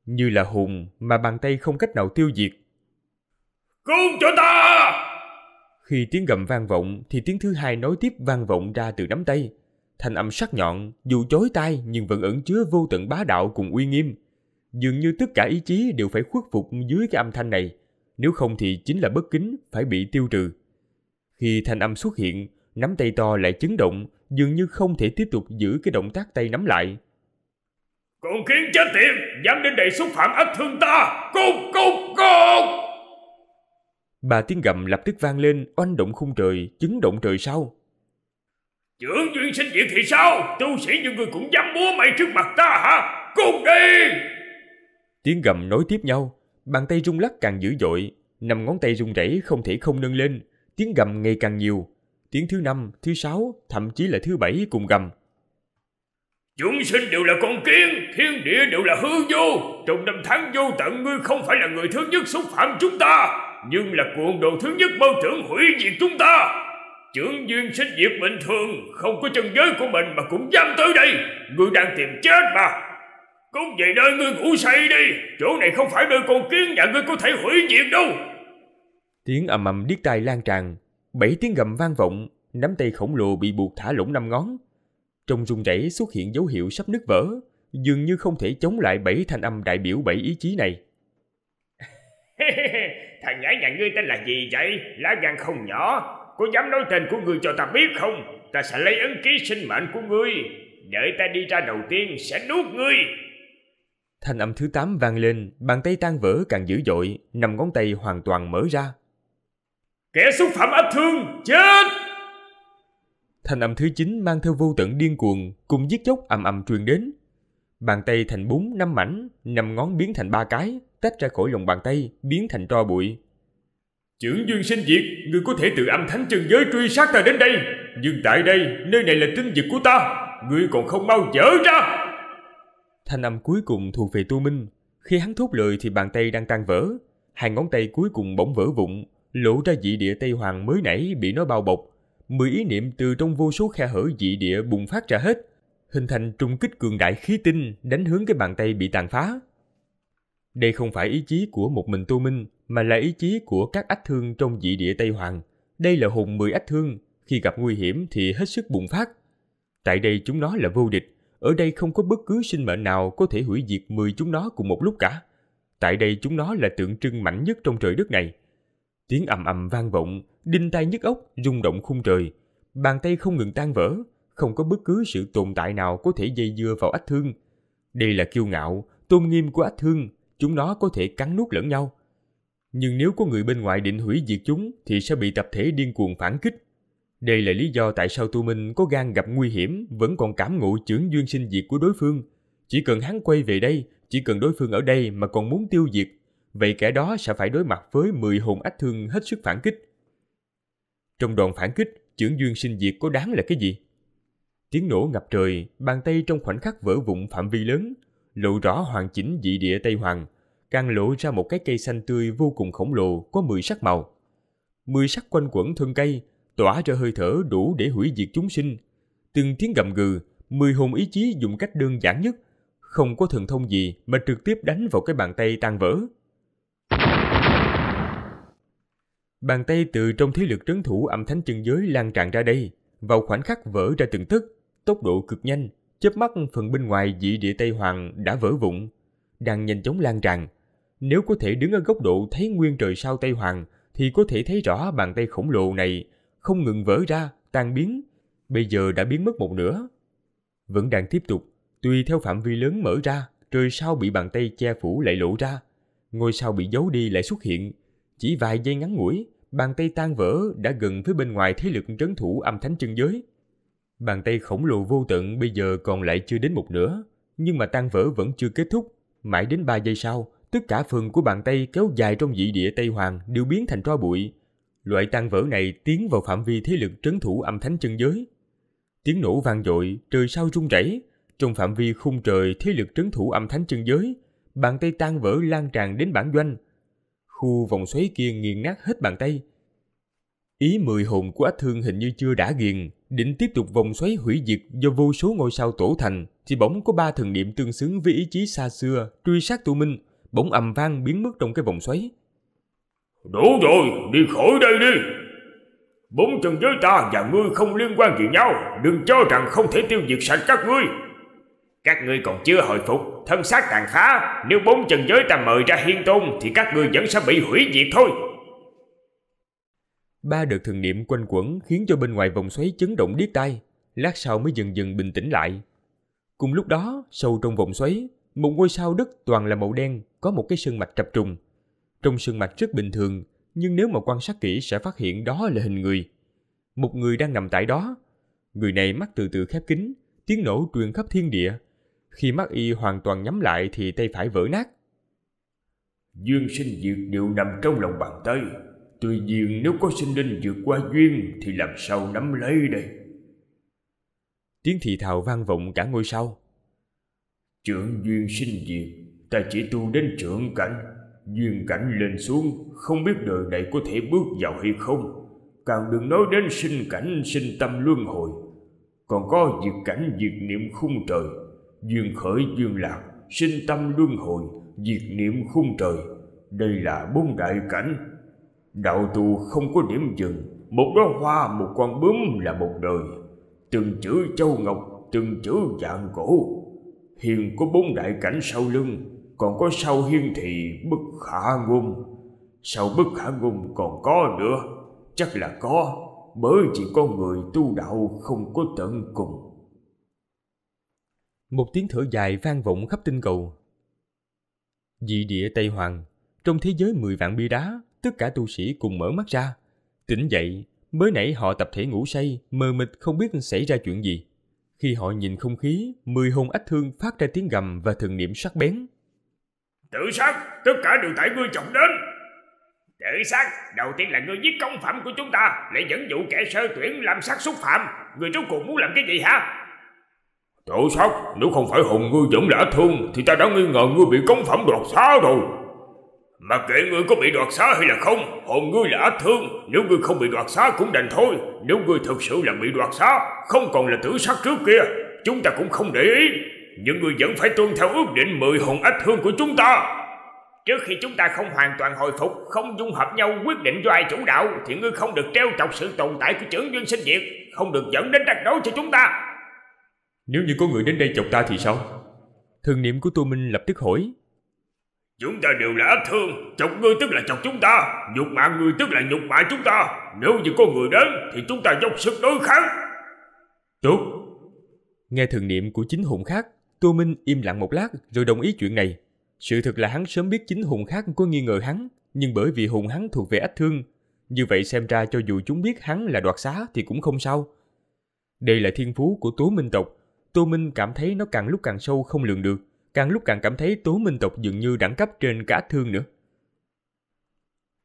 như là hùng mà bàn tay không cách nào tiêu diệt. Cút cho ta! Khi tiếng gầm vang vọng thì tiếng thứ hai nối tiếp vang vọng ra từ nắm tay. Thanh âm sắc nhọn, dù chối tai nhưng vẫn ẩn chứa vô tận bá đạo cùng uy nghiêm. Dường như tất cả ý chí đều phải khuất phục dưới cái âm thanh này nếu không thì chính là bất kính phải bị tiêu trừ. Khi thanh âm xuất hiện, nắm tay to lại chấn động, dường như không thể tiếp tục giữ cái động tác tay nắm lại. Con kiến chết tiệt, dám đến đây xúc phạm ách thương ta, cung cung cung Bà tiếng gầm lập tức vang lên, oanh động khung trời, chấn động trời sau. Trưởng duyên sinh diệt thì sao? Tu sĩ như người cũng dám múa mày trước mặt ta hả? cung đi! Tiếng gầm nối tiếp nhau, Bàn tay rung lắc càng dữ dội, năm ngón tay rung rẩy không thể không nâng lên, tiếng gầm ngày càng nhiều. Tiếng thứ năm, thứ sáu, thậm chí là thứ bảy cùng gầm. Chúng sinh đều là con kiến, thiên địa đều là hư vô. Trong năm tháng vô tận ngươi không phải là người thứ nhất xúc phạm chúng ta, nhưng là cuộn đồ thứ nhất bao tưởng hủy diệt chúng ta. Trưởng duyên sinh diệt bình thường, không có chân giới của mình mà cũng dám tới đây. Ngươi đang tìm chết mà, Cút về nơi ngươi ngủ say đi Chỗ này không phải nơi con kiến nhà ngươi có thể hủy diệt đâu Tiếng ầm ầm điếc tai lan tràn Bảy tiếng gầm vang vọng Nắm tay khổng lồ bị buộc thả lỏng năm ngón Trong rung rẩy xuất hiện dấu hiệu sắp nứt vỡ Dường như không thể chống lại bảy thanh âm đại biểu bảy ý chí này (laughs) Thằng nhãi nhà ngươi tên là gì vậy Lá gan không nhỏ Có dám nói tên của ngươi cho ta biết không Ta sẽ lấy ấn ký sinh mệnh của ngươi Đợi ta đi ra đầu tiên sẽ nuốt ngươi Thanh âm thứ 8 vang lên, bàn tay tan vỡ càng dữ dội, nằm ngón tay hoàn toàn mở ra. Kẻ xúc phạm ác thương, chết! Thanh âm thứ 9 mang theo vô tận điên cuồng, cùng giết chóc ầm ầm truyền đến. Bàn tay thành bốn năm mảnh, nằm ngón biến thành ba cái, tách ra khỏi lòng bàn tay, biến thành tro bụi. Chưởng duyên sinh diệt, ngươi có thể tự âm thánh chân giới truy sát ta đến đây. Nhưng tại đây, nơi này là tinh vực của ta, ngươi còn không mau dở ra! Thanh âm cuối cùng thuộc về Tu Minh. Khi hắn thốt lời thì bàn tay đang tan vỡ. hàng ngón tay cuối cùng bỗng vỡ vụn, lộ ra dị địa Tây Hoàng mới nãy bị nó bao bọc. Mười ý niệm từ trong vô số khe hở dị địa bùng phát ra hết. Hình thành trung kích cường đại khí tinh đánh hướng cái bàn tay bị tàn phá. Đây không phải ý chí của một mình Tu Minh, mà là ý chí của các ách thương trong dị địa Tây Hoàng. Đây là hùng mười ách thương, khi gặp nguy hiểm thì hết sức bùng phát. Tại đây chúng nó là vô địch, ở đây không có bất cứ sinh mệnh nào có thể hủy diệt 10 chúng nó cùng một lúc cả. Tại đây chúng nó là tượng trưng mạnh nhất trong trời đất này. Tiếng ầm ầm vang vọng, đinh tai nhức óc, rung động khung trời. Bàn tay không ngừng tan vỡ, không có bất cứ sự tồn tại nào có thể dây dưa vào ách thương. Đây là kiêu ngạo, tôn nghiêm của ách thương, chúng nó có thể cắn nuốt lẫn nhau. Nhưng nếu có người bên ngoài định hủy diệt chúng thì sẽ bị tập thể điên cuồng phản kích, đây là lý do tại sao Tu Minh có gan gặp nguy hiểm vẫn còn cảm ngộ trưởng duyên sinh diệt của đối phương. Chỉ cần hắn quay về đây, chỉ cần đối phương ở đây mà còn muốn tiêu diệt, vậy kẻ đó sẽ phải đối mặt với 10 hồn ách thương hết sức phản kích. Trong đoàn phản kích, trưởng duyên sinh diệt có đáng là cái gì? Tiếng nổ ngập trời, bàn tay trong khoảnh khắc vỡ vụn phạm vi lớn, lộ rõ hoàn chỉnh dị địa Tây Hoàng, càng lộ ra một cái cây xanh tươi vô cùng khổng lồ có 10 sắc màu. 10 sắc quanh quẩn thân cây, tỏa ra hơi thở đủ để hủy diệt chúng sinh. Từng tiếng gầm gừ, mười hồn ý chí dùng cách đơn giản nhất, không có thần thông gì mà trực tiếp đánh vào cái bàn tay tan vỡ. Bàn tay từ trong thế lực trấn thủ âm thánh chân giới lan tràn ra đây, vào khoảnh khắc vỡ ra từng tức, tốc độ cực nhanh, chớp mắt phần bên ngoài dị địa Tây Hoàng đã vỡ vụn, đang nhanh chóng lan tràn. Nếu có thể đứng ở góc độ thấy nguyên trời sao Tây Hoàng thì có thể thấy rõ bàn tay khổng lồ này không ngừng vỡ ra, tan biến, bây giờ đã biến mất một nửa. Vẫn đang tiếp tục, tùy theo phạm vi lớn mở ra, rồi sao bị bàn tay che phủ lại lộ ra. Ngôi sao bị giấu đi lại xuất hiện. Chỉ vài giây ngắn ngủi, bàn tay tan vỡ đã gần với bên ngoài thế lực trấn thủ âm thánh chân giới. Bàn tay khổng lồ vô tận bây giờ còn lại chưa đến một nửa, nhưng mà tan vỡ vẫn chưa kết thúc. Mãi đến 3 giây sau, tất cả phần của bàn tay kéo dài trong dị địa Tây Hoàng đều biến thành tro bụi, Loại tan vỡ này tiến vào phạm vi thế lực trấn thủ âm thánh chân giới. Tiếng nổ vang dội, trời sao rung rẩy, trong phạm vi khung trời thế lực trấn thủ âm thánh chân giới, bàn tay tan vỡ lan tràn đến bản doanh. Khu vòng xoáy kia nghiền nát hết bàn tay. Ý mười hồn của ách thương hình như chưa đã ghiền, định tiếp tục vòng xoáy hủy diệt do vô số ngôi sao tổ thành, thì bỗng có ba thần niệm tương xứng với ý chí xa xưa, truy sát tụ minh, bỗng ầm vang biến mất trong cái vòng xoáy. Đủ rồi, đi khỏi đây đi Bốn chân giới ta và ngươi không liên quan gì nhau Đừng cho rằng không thể tiêu diệt sạch các ngươi Các ngươi còn chưa hồi phục Thân xác tàn phá Nếu bốn chân giới ta mời ra hiên tôn Thì các ngươi vẫn sẽ bị hủy diệt thôi Ba đợt thường niệm quanh quẩn Khiến cho bên ngoài vòng xoáy chấn động điếc tai Lát sau mới dần dần bình tĩnh lại Cùng lúc đó, sâu trong vòng xoáy Một ngôi sao đất toàn là màu đen Có một cái sơn mạch trập trùng trong sườn mặt rất bình thường, nhưng nếu mà quan sát kỹ sẽ phát hiện đó là hình người. Một người đang nằm tại đó. Người này mắt từ từ khép kín, tiếng nổ truyền khắp thiên địa. Khi mắt y hoàn toàn nhắm lại thì tay phải vỡ nát. Dương sinh diệt đều nằm trong lòng bàn tay. Tuy nhiên nếu có sinh linh vượt qua duyên thì làm sao nắm lấy đây? Tiếng thì thào vang vọng cả ngôi sao. Trưởng duyên sinh diệt, ta chỉ tu đến trưởng cảnh duyên cảnh lên xuống không biết đời này có thể bước vào hay không càng đừng nói đến sinh cảnh sinh tâm luân hồi còn có diệt cảnh diệt niệm khung trời duyên khởi duyên lạc sinh tâm luân hồi diệt niệm khung trời đây là bốn đại cảnh đạo tu không có điểm dừng một đóa hoa một con bướm là một đời từng chữ châu ngọc từng chữ dạng cổ hiền có bốn đại cảnh sau lưng còn có sau hiên thì bất khả ngôn sau bất khả ngôn còn có nữa chắc là có bởi chỉ có người tu đạo không có tận cùng một tiếng thở dài vang vọng khắp tinh cầu dị địa tây hoàng trong thế giới mười vạn bia đá tất cả tu sĩ cùng mở mắt ra tỉnh dậy mới nãy họ tập thể ngủ say mờ mịt không biết xảy ra chuyện gì khi họ nhìn không khí mười hồn ách thương phát ra tiếng gầm và thần niệm sắc bén Tự sát Tất cả đều tại ngươi trọng đến Tự sát Đầu tiên là ngươi giết công phẩm của chúng ta Lại dẫn dụ kẻ sơ tuyển làm sát xúc phạm Ngươi rốt cùng muốn làm cái gì hả Tự sát Nếu không phải hồn ngươi vẫn đã thương Thì ta đã nghi ngờ ngươi bị công phẩm đoạt xá rồi mà kệ ngươi có bị đoạt xá hay là không Hồn ngươi là ác thương Nếu ngươi không bị đoạt xá cũng đành thôi Nếu ngươi thực sự là bị đoạt xá Không còn là tử sát trước kia Chúng ta cũng không để ý những người vẫn phải tuân theo ước định mười hồn ách hương của chúng ta Trước khi chúng ta không hoàn toàn hồi phục Không dung hợp nhau quyết định do ai chủ đạo Thì ngươi không được treo trọc sự tồn tại của trưởng duyên sinh diệt Không được dẫn đến rắc rối cho chúng ta Nếu như có người đến đây chọc ta thì sao Thường niệm của tu Minh lập tức hỏi Chúng ta đều là ác thương Chọc ngươi tức là chọc chúng ta Nhục mạ ngươi tức là nhục mạ chúng ta Nếu như có người đến Thì chúng ta dốc sức đối kháng Tốt Nghe thường niệm của chính hùng khác Tô Minh im lặng một lát rồi đồng ý chuyện này. Sự thật là hắn sớm biết chính hùng khác có nghi ngờ hắn, nhưng bởi vì hùng hắn thuộc về ách thương. Như vậy xem ra cho dù chúng biết hắn là đoạt xá thì cũng không sao. Đây là thiên phú của Tố Minh tộc. Tô Minh cảm thấy nó càng lúc càng sâu không lường được, càng lúc càng cảm thấy Tố Minh tộc dường như đẳng cấp trên cả ách thương nữa.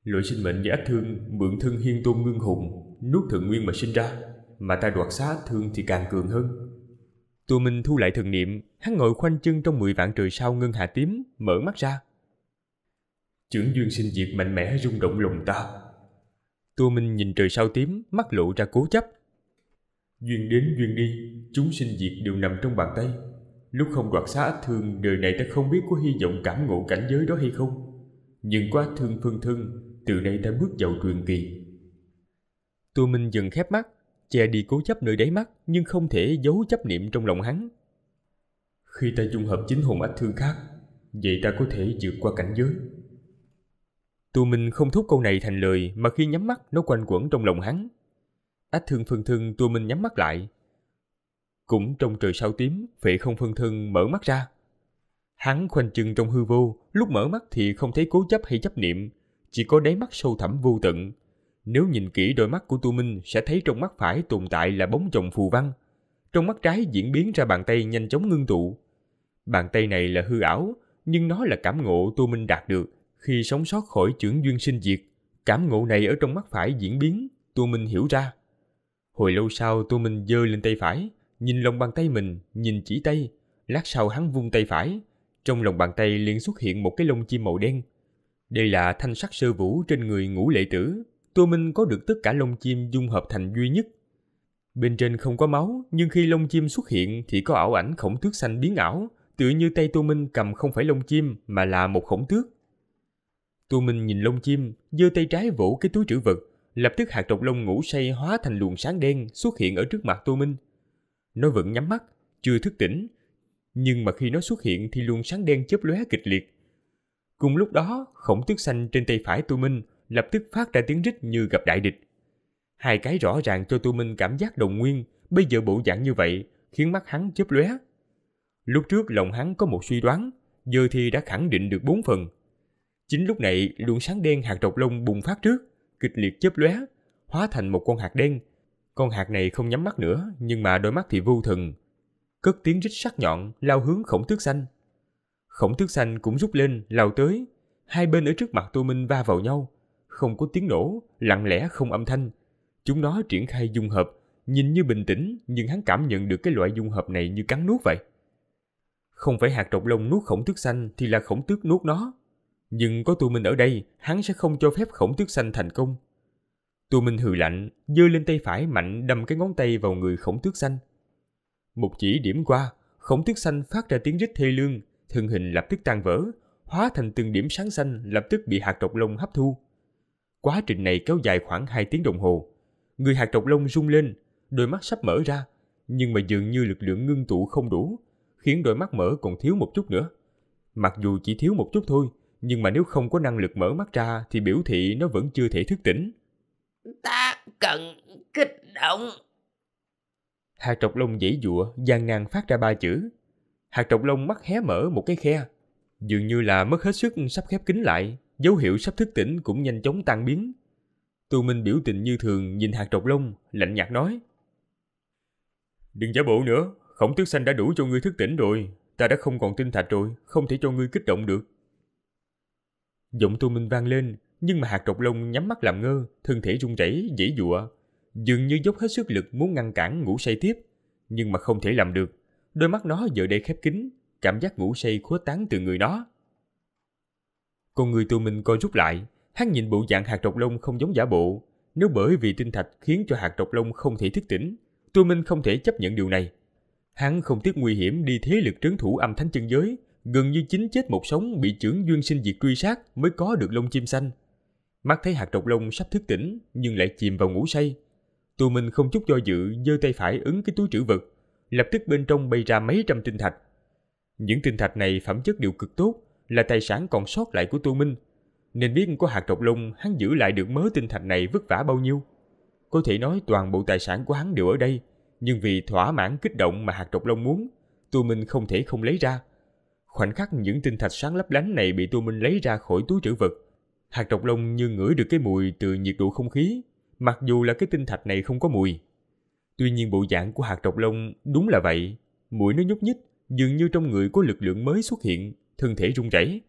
Lỗi sinh mệnh và ách thương mượn thân hiên tôn ngưng hùng, nuốt thượng nguyên mà sinh ra, mà ta đoạt xá thương thì càng cường hơn. Tù Minh thu lại thần niệm, hắn ngồi khoanh chân trong 10 vạn trời sao ngân hà tím, mở mắt ra. Chưởng duyên sinh diệt mạnh mẽ rung động lòng ta. Tù Minh nhìn trời sao tím, mắt lộ ra cố chấp. Duyên đến duyên đi, chúng sinh diệt đều nằm trong bàn tay. Lúc không đoạt xá ách thương, đời này ta không biết có hy vọng cảm ngộ cảnh giới đó hay không. Nhưng quá ách thương phương thân, từ nay ta bước vào truyền kỳ. Tù Minh dừng khép mắt, che đi cố chấp nơi đáy mắt nhưng không thể giấu chấp niệm trong lòng hắn. Khi ta dung hợp chính hồn ách thương khác, vậy ta có thể vượt qua cảnh giới. Tù Minh không thúc câu này thành lời mà khi nhắm mắt nó quanh quẩn trong lòng hắn. Ách thương phân thân Tù Minh nhắm mắt lại. Cũng trong trời sao tím, phệ không phân thân mở mắt ra. Hắn khoanh chân trong hư vô, lúc mở mắt thì không thấy cố chấp hay chấp niệm, chỉ có đáy mắt sâu thẳm vô tận, nếu nhìn kỹ đôi mắt của Tu Minh sẽ thấy trong mắt phải tồn tại là bóng chồng phù văn. Trong mắt trái diễn biến ra bàn tay nhanh chóng ngưng tụ. Bàn tay này là hư ảo, nhưng nó là cảm ngộ Tu Minh đạt được khi sống sót khỏi trưởng duyên sinh diệt. Cảm ngộ này ở trong mắt phải diễn biến, Tu Minh hiểu ra. Hồi lâu sau Tu Minh giơ lên tay phải, nhìn lòng bàn tay mình, nhìn chỉ tay. Lát sau hắn vung tay phải, trong lòng bàn tay liền xuất hiện một cái lông chim màu đen. Đây là thanh sắc sơ vũ trên người ngũ lệ tử Tô Minh có được tất cả lông chim dung hợp thành duy nhất. Bên trên không có máu, nhưng khi lông chim xuất hiện thì có ảo ảnh khổng tước xanh biến ảo, tựa như tay Tô Minh cầm không phải lông chim mà là một khổng tước. Tô Minh nhìn lông chim, giơ tay trái vỗ cái túi trữ vật, lập tức hạt độc lông ngủ say hóa thành luồng sáng đen xuất hiện ở trước mặt Tô Minh. Nó vẫn nhắm mắt, chưa thức tỉnh, nhưng mà khi nó xuất hiện thì luồng sáng đen chớp lóe kịch liệt. Cùng lúc đó, khổng tước xanh trên tay phải Tô Minh lập tức phát ra tiếng rít như gặp đại địch. Hai cái rõ ràng cho Tu Minh cảm giác đồng nguyên, bây giờ bộ dạng như vậy, khiến mắt hắn chớp lóe. Lúc trước lòng hắn có một suy đoán, giờ thì đã khẳng định được bốn phần. Chính lúc này, luồng sáng đen hạt trọc lông bùng phát trước, kịch liệt chớp lóe, hóa thành một con hạt đen. Con hạt này không nhắm mắt nữa, nhưng mà đôi mắt thì vô thần. Cất tiếng rít sắc nhọn, lao hướng khổng tước xanh. Khổng tước xanh cũng rút lên, lao tới. Hai bên ở trước mặt Tô Minh va vào nhau, không có tiếng nổ, lặng lẽ không âm thanh. Chúng nó triển khai dung hợp, nhìn như bình tĩnh nhưng hắn cảm nhận được cái loại dung hợp này như cắn nuốt vậy. Không phải hạt trọc lông nuốt khổng tước xanh thì là khổng tước nuốt nó. Nhưng có tụi mình ở đây, hắn sẽ không cho phép khổng tước xanh thành công. Tụi mình hừ lạnh, giơ lên tay phải mạnh đâm cái ngón tay vào người khổng tước xanh. Một chỉ điểm qua, khổng tước xanh phát ra tiếng rít thê lương, thân hình lập tức tan vỡ, hóa thành từng điểm sáng xanh lập tức bị hạt trọc lông hấp thu. Quá trình này kéo dài khoảng 2 tiếng đồng hồ. Người hạt trọc lông rung lên, đôi mắt sắp mở ra, nhưng mà dường như lực lượng ngưng tụ không đủ, khiến đôi mắt mở còn thiếu một chút nữa. Mặc dù chỉ thiếu một chút thôi, nhưng mà nếu không có năng lực mở mắt ra thì biểu thị nó vẫn chưa thể thức tỉnh. Ta cần kích động. Hạt trọc lông dãy dụa, gian nan phát ra ba chữ. Hạt trọc lông mắt hé mở một cái khe. Dường như là mất hết sức sắp khép kín lại, dấu hiệu sắp thức tỉnh cũng nhanh chóng tan biến. Tu Minh biểu tình như thường nhìn hạt trọc lông, lạnh nhạt nói. Đừng giả bộ nữa, khổng tước xanh đã đủ cho ngươi thức tỉnh rồi, ta đã không còn tinh thạch rồi, không thể cho ngươi kích động được. Giọng Tu Minh vang lên, nhưng mà hạt trọc lông nhắm mắt làm ngơ, thân thể run rẩy, dễ dụa, dường như dốc hết sức lực muốn ngăn cản ngủ say tiếp, nhưng mà không thể làm được. Đôi mắt nó giờ đây khép kín, cảm giác ngủ say khuếch tán từ người nó. Còn người tụi mình coi rút lại, hắn nhìn bộ dạng hạt độc lông không giống giả bộ. Nếu bởi vì tinh thạch khiến cho hạt độc lông không thể thức tỉnh, tụi minh không thể chấp nhận điều này. Hắn không tiếc nguy hiểm đi thế lực trấn thủ âm thánh chân giới, gần như chính chết một sống bị trưởng duyên sinh diệt truy sát mới có được lông chim xanh. Mắt thấy hạt độc lông sắp thức tỉnh nhưng lại chìm vào ngủ say. Tụi minh không chút do dự giơ tay phải ứng cái túi trữ vật, lập tức bên trong bay ra mấy trăm tinh thạch. Những tinh thạch này phẩm chất đều cực tốt, là tài sản còn sót lại của Tô Minh, nên biết có hạt độc lông hắn giữ lại được mớ tinh thạch này vất vả bao nhiêu. Có thể nói toàn bộ tài sản của hắn đều ở đây, nhưng vì thỏa mãn kích động mà hạt độc lông muốn, Tô Minh không thể không lấy ra. Khoảnh khắc những tinh thạch sáng lấp lánh này bị Tô Minh lấy ra khỏi túi trữ vật, hạt độc lông như ngửi được cái mùi từ nhiệt độ không khí, mặc dù là cái tinh thạch này không có mùi. Tuy nhiên bộ dạng của hạt độc lông đúng là vậy, mũi nó nhúc nhích, dường như trong người có lực lượng mới xuất hiện, thân thể run rẩy,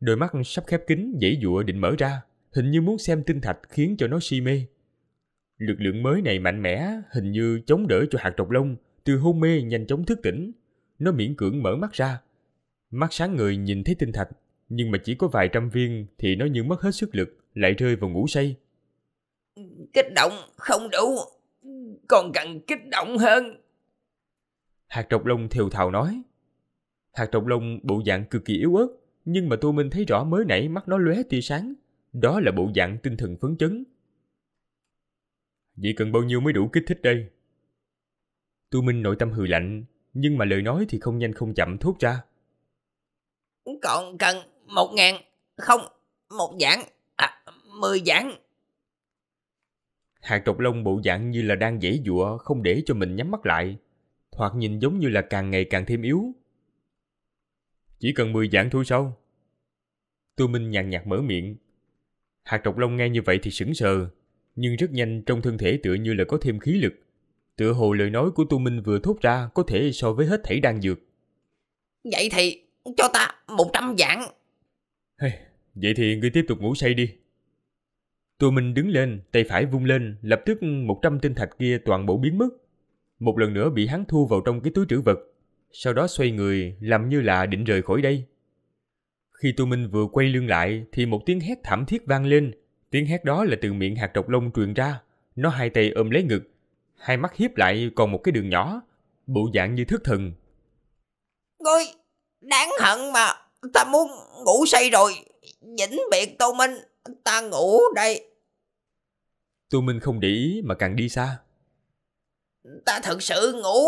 đôi mắt sắp khép kín dãy dụa định mở ra, hình như muốn xem tinh thạch khiến cho nó si mê. Lực lượng mới này mạnh mẽ, hình như chống đỡ cho hạt trọc lông, từ hôn mê nhanh chóng thức tỉnh. Nó miễn cưỡng mở mắt ra. Mắt sáng người nhìn thấy tinh thạch, nhưng mà chỉ có vài trăm viên thì nó như mất hết sức lực, lại rơi vào ngủ say. Kích động không đủ, còn cần kích động hơn. Hạt trọc lông thều thào nói. Hạt trọc lông bộ dạng cực kỳ yếu ớt, nhưng mà Tô Minh thấy rõ mới nãy mắt nó lóe tia sáng. Đó là bộ dạng tinh thần phấn chấn. Vậy cần bao nhiêu mới đủ kích thích đây? Tô Minh nội tâm hừ lạnh, nhưng mà lời nói thì không nhanh không chậm thốt ra. Còn cần một ngàn, không, một giảng, à, mười giảng. Hạt trọc lông bộ dạng như là đang dễ dụa, không để cho mình nhắm mắt lại. hoặc nhìn giống như là càng ngày càng thêm yếu, chỉ cần 10 dạng thôi sao? Tô Minh nhàn nhạt mở miệng. Hạt trọc long nghe như vậy thì sững sờ, nhưng rất nhanh trong thân thể tựa như là có thêm khí lực. Tựa hồ lời nói của Tô Minh vừa thốt ra có thể so với hết thảy đang dược. Vậy thì cho ta 100 dạng. Hey, vậy thì ngươi tiếp tục ngủ say đi. Tô Minh đứng lên, tay phải vung lên, lập tức 100 tinh thạch kia toàn bộ biến mất. Một lần nữa bị hắn thu vào trong cái túi trữ vật sau đó xoay người làm như là định rời khỏi đây. Khi Tu Minh vừa quay lưng lại thì một tiếng hét thảm thiết vang lên. Tiếng hét đó là từ miệng hạt độc lông truyền ra. Nó hai tay ôm lấy ngực, hai mắt hiếp lại còn một cái đường nhỏ, bộ dạng như thức thần. Ngươi, đáng hận mà, ta muốn ngủ say rồi, vĩnh biệt Tô Minh, ta ngủ đây. Tô Minh không để ý mà càng đi xa. Ta thật sự ngủ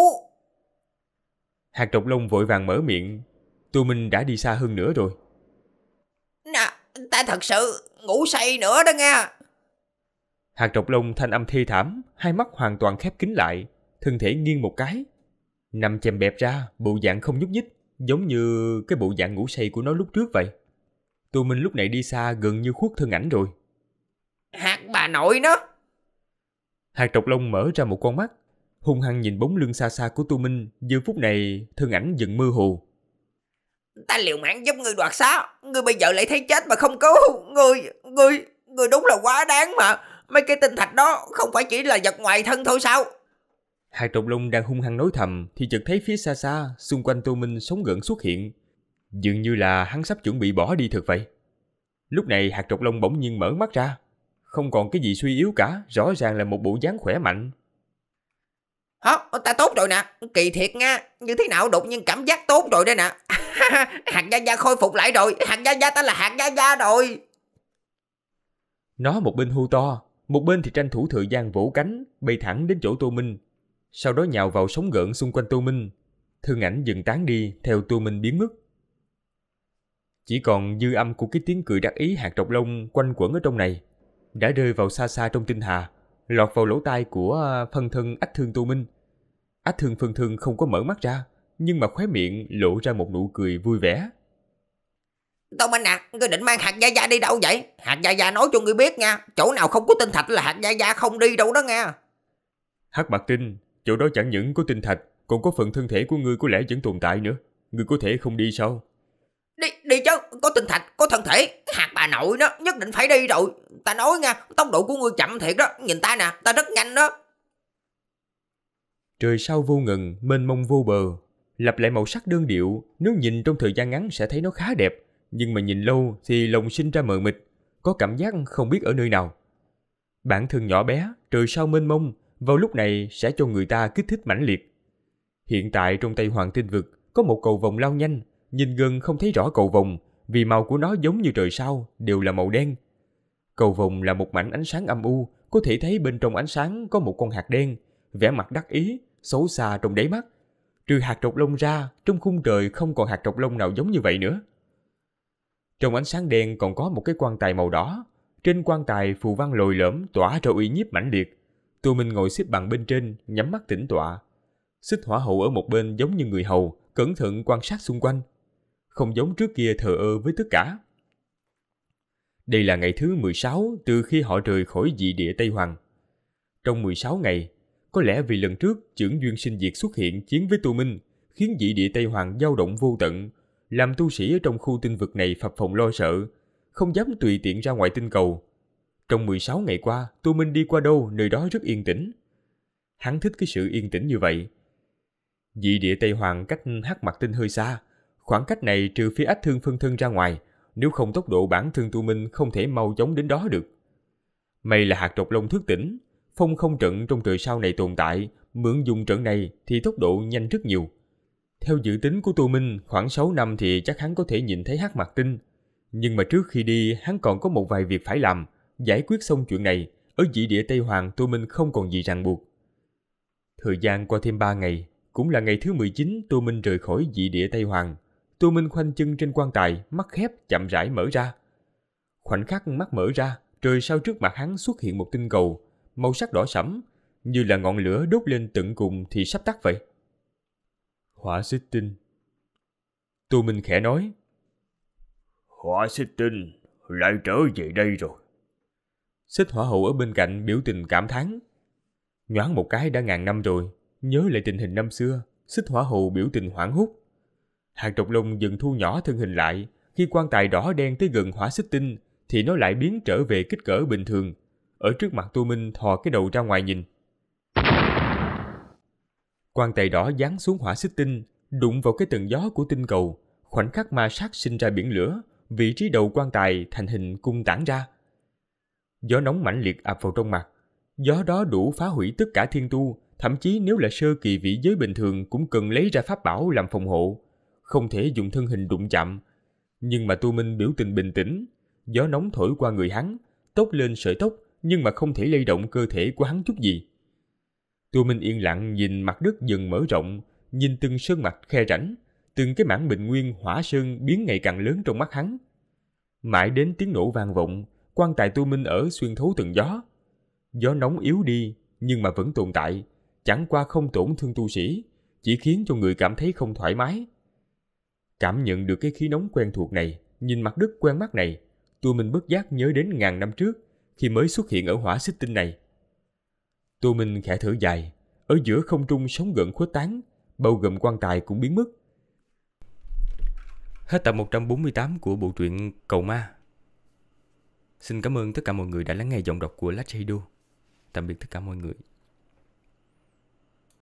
Hạt trọc lông vội vàng mở miệng. Tụi mình đã đi xa hơn nữa rồi. Nè, ta thật sự ngủ say nữa đó nghe. Hạt trọc lông thanh âm thê thảm, hai mắt hoàn toàn khép kín lại, thân thể nghiêng một cái. Nằm chèm bẹp ra, bộ dạng không nhúc nhích, giống như cái bộ dạng ngủ say của nó lúc trước vậy. Tụi mình lúc này đi xa gần như khuất thân ảnh rồi. Hạt bà nội nó! Hạt trọc lông mở ra một con mắt, hung hăng nhìn bóng lưng xa xa của Tu Minh, giờ phút này thân ảnh dần mơ hồ. Ta liều mạng giúp ngươi đoạt xá, ngươi bây giờ lại thấy chết mà không cứu, ngươi, ngươi, ngươi đúng là quá đáng mà, mấy cái tinh thạch đó không phải chỉ là vật ngoài thân thôi sao? Hai trộm lông đang hung hăng nói thầm thì chợt thấy phía xa xa, xung quanh Tô Minh sống gợn xuất hiện. Dường như là hắn sắp chuẩn bị bỏ đi thật vậy. Lúc này hạt trọc lông bỗng nhiên mở mắt ra. Không còn cái gì suy yếu cả, rõ ràng là một bộ dáng khỏe mạnh, Hả? Ta tốt rồi nè. Kỳ thiệt nha. Như thế nào đột nhiên cảm giác tốt rồi đây nè. (laughs) hạt gia gia khôi phục lại rồi. Hạt gia gia ta là hạt gia gia rồi. Nó một bên hưu to, một bên thì tranh thủ thời gian vỗ cánh, bay thẳng đến chỗ Tô Minh. Sau đó nhào vào sóng gợn xung quanh Tô Minh. Thương ảnh dừng tán đi theo Tô Minh biến mất. Chỉ còn dư âm của cái tiếng cười đắc ý hạt trọc lông quanh quẩn ở trong này. Đã rơi vào xa xa trong tinh hà lọt vào lỗ tai của ờ, phân thân ách thương tu minh. Ách thương phân thân không có mở mắt ra, nhưng mà khóe miệng lộ ra một nụ cười vui vẻ. Tông Minh à, ngươi định mang hạt gia gia đi đâu vậy? Hạt gia gia nói cho ngươi biết nha, chỗ nào không có tinh thạch là hạt gia gia không đi đâu đó nghe Hắc bạc tinh, chỗ đó chẳng những có tinh thạch, còn có phần thân thể của ngươi có lẽ vẫn tồn tại nữa. Ngươi có thể không đi sao? Đi đi chứ, có tinh thạch, có thân thể, hạt bà nội đó, nhất định phải đi rồi. Ta nói nha, tốc độ của ngươi chậm thiệt đó, nhìn ta nè, ta rất nhanh đó. Trời sao vô ngừng, mênh mông vô bờ. Lặp lại màu sắc đơn điệu, nếu nhìn trong thời gian ngắn sẽ thấy nó khá đẹp, nhưng mà nhìn lâu thì lòng sinh ra mờ mịt, có cảm giác không biết ở nơi nào. Bản thân nhỏ bé, trời sao mênh mông, vào lúc này sẽ cho người ta kích thích mãnh liệt. Hiện tại trong tay Hoàng Tinh Vực có một cầu vòng lao nhanh, nhìn gần không thấy rõ cầu vồng vì màu của nó giống như trời sao, đều là màu đen. Cầu vồng là một mảnh ánh sáng âm u, có thể thấy bên trong ánh sáng có một con hạt đen, vẻ mặt đắc ý, xấu xa trong đáy mắt. Trừ hạt trọc lông ra, trong khung trời không còn hạt trọc lông nào giống như vậy nữa. Trong ánh sáng đen còn có một cái quan tài màu đỏ. Trên quan tài phù văn lồi lõm tỏa ra uy nhiếp mãnh liệt. Tô Minh ngồi xếp bằng bên trên, nhắm mắt tĩnh tọa. Xích hỏa hậu ở một bên giống như người hầu, cẩn thận quan sát xung quanh không giống trước kia thờ ơ với tất cả. Đây là ngày thứ 16 từ khi họ rời khỏi dị địa Tây Hoàng. Trong 16 ngày, có lẽ vì lần trước trưởng duyên sinh diệt xuất hiện chiến với tu minh, khiến dị địa Tây Hoàng dao động vô tận, làm tu sĩ ở trong khu tinh vực này phập phồng lo sợ, không dám tùy tiện ra ngoài tinh cầu. Trong 16 ngày qua, tu minh đi qua đâu nơi đó rất yên tĩnh. Hắn thích cái sự yên tĩnh như vậy. Dị địa Tây Hoàng cách hắc mặt tinh hơi xa, Khoảng cách này trừ phía ách thương phân thân ra ngoài, nếu không tốc độ bản thân tu minh không thể mau chóng đến đó được. May là hạt độc lông thức tỉnh, phong không trận trong trời sau này tồn tại, mượn dùng trận này thì tốc độ nhanh rất nhiều. Theo dự tính của Tu Minh, khoảng 6 năm thì chắc hắn có thể nhìn thấy hắc mặt tinh. Nhưng mà trước khi đi, hắn còn có một vài việc phải làm. Giải quyết xong chuyện này, ở dị địa Tây Hoàng Tu Minh không còn gì ràng buộc. Thời gian qua thêm 3 ngày, cũng là ngày thứ 19 Tu Minh rời khỏi dị địa Tây Hoàng. Tô Minh khoanh chân trên quan tài, mắt khép chậm rãi mở ra. Khoảnh khắc mắt mở ra, trời sau trước mặt hắn xuất hiện một tinh cầu, màu sắc đỏ sẫm, như là ngọn lửa đốt lên tận cùng thì sắp tắt vậy. Hỏa xích tinh. Tô Minh khẽ nói. Hỏa xích tinh lại trở về đây rồi. Xích hỏa hậu ở bên cạnh biểu tình cảm thán. Nhoáng một cái đã ngàn năm rồi, nhớ lại tình hình năm xưa, xích hỏa hậu biểu tình hoảng hốt. Hàng trọc Long dừng thu nhỏ thân hình lại, khi quan tài đỏ đen tới gần hỏa xích tinh thì nó lại biến trở về kích cỡ bình thường. Ở trước mặt Tô Minh thò cái đầu ra ngoài nhìn. Quan tài đỏ dán xuống hỏa xích tinh, đụng vào cái tầng gió của tinh cầu, khoảnh khắc ma sát sinh ra biển lửa, vị trí đầu quan tài thành hình cung tản ra. Gió nóng mãnh liệt ập vào trong mặt, gió đó đủ phá hủy tất cả thiên tu, thậm chí nếu là sơ kỳ vị giới bình thường cũng cần lấy ra pháp bảo làm phòng hộ, không thể dùng thân hình đụng chạm. Nhưng mà Tu Minh biểu tình bình tĩnh, gió nóng thổi qua người hắn, tốc lên sợi tóc nhưng mà không thể lay động cơ thể của hắn chút gì. Tu Minh yên lặng nhìn mặt đất dần mở rộng, nhìn từng sơn mạch khe rãnh, từng cái mảng bình nguyên hỏa sơn biến ngày càng lớn trong mắt hắn. Mãi đến tiếng nổ vang vọng, quan tài Tu Minh ở xuyên thấu từng gió. Gió nóng yếu đi nhưng mà vẫn tồn tại, chẳng qua không tổn thương tu sĩ, chỉ khiến cho người cảm thấy không thoải mái. Cảm nhận được cái khí nóng quen thuộc này, nhìn mặt đất quen mắt này, tôi mình bất giác nhớ đến ngàn năm trước, khi mới xuất hiện ở hỏa xích tinh này. Tôi mình khẽ thở dài, ở giữa không trung sóng gợn khuếch tán, bao gồm quan tài cũng biến mất. Hết tập 148 của bộ truyện Cầu Ma. Xin cảm ơn tất cả mọi người đã lắng nghe giọng đọc của Lách Tạm biệt tất cả mọi người.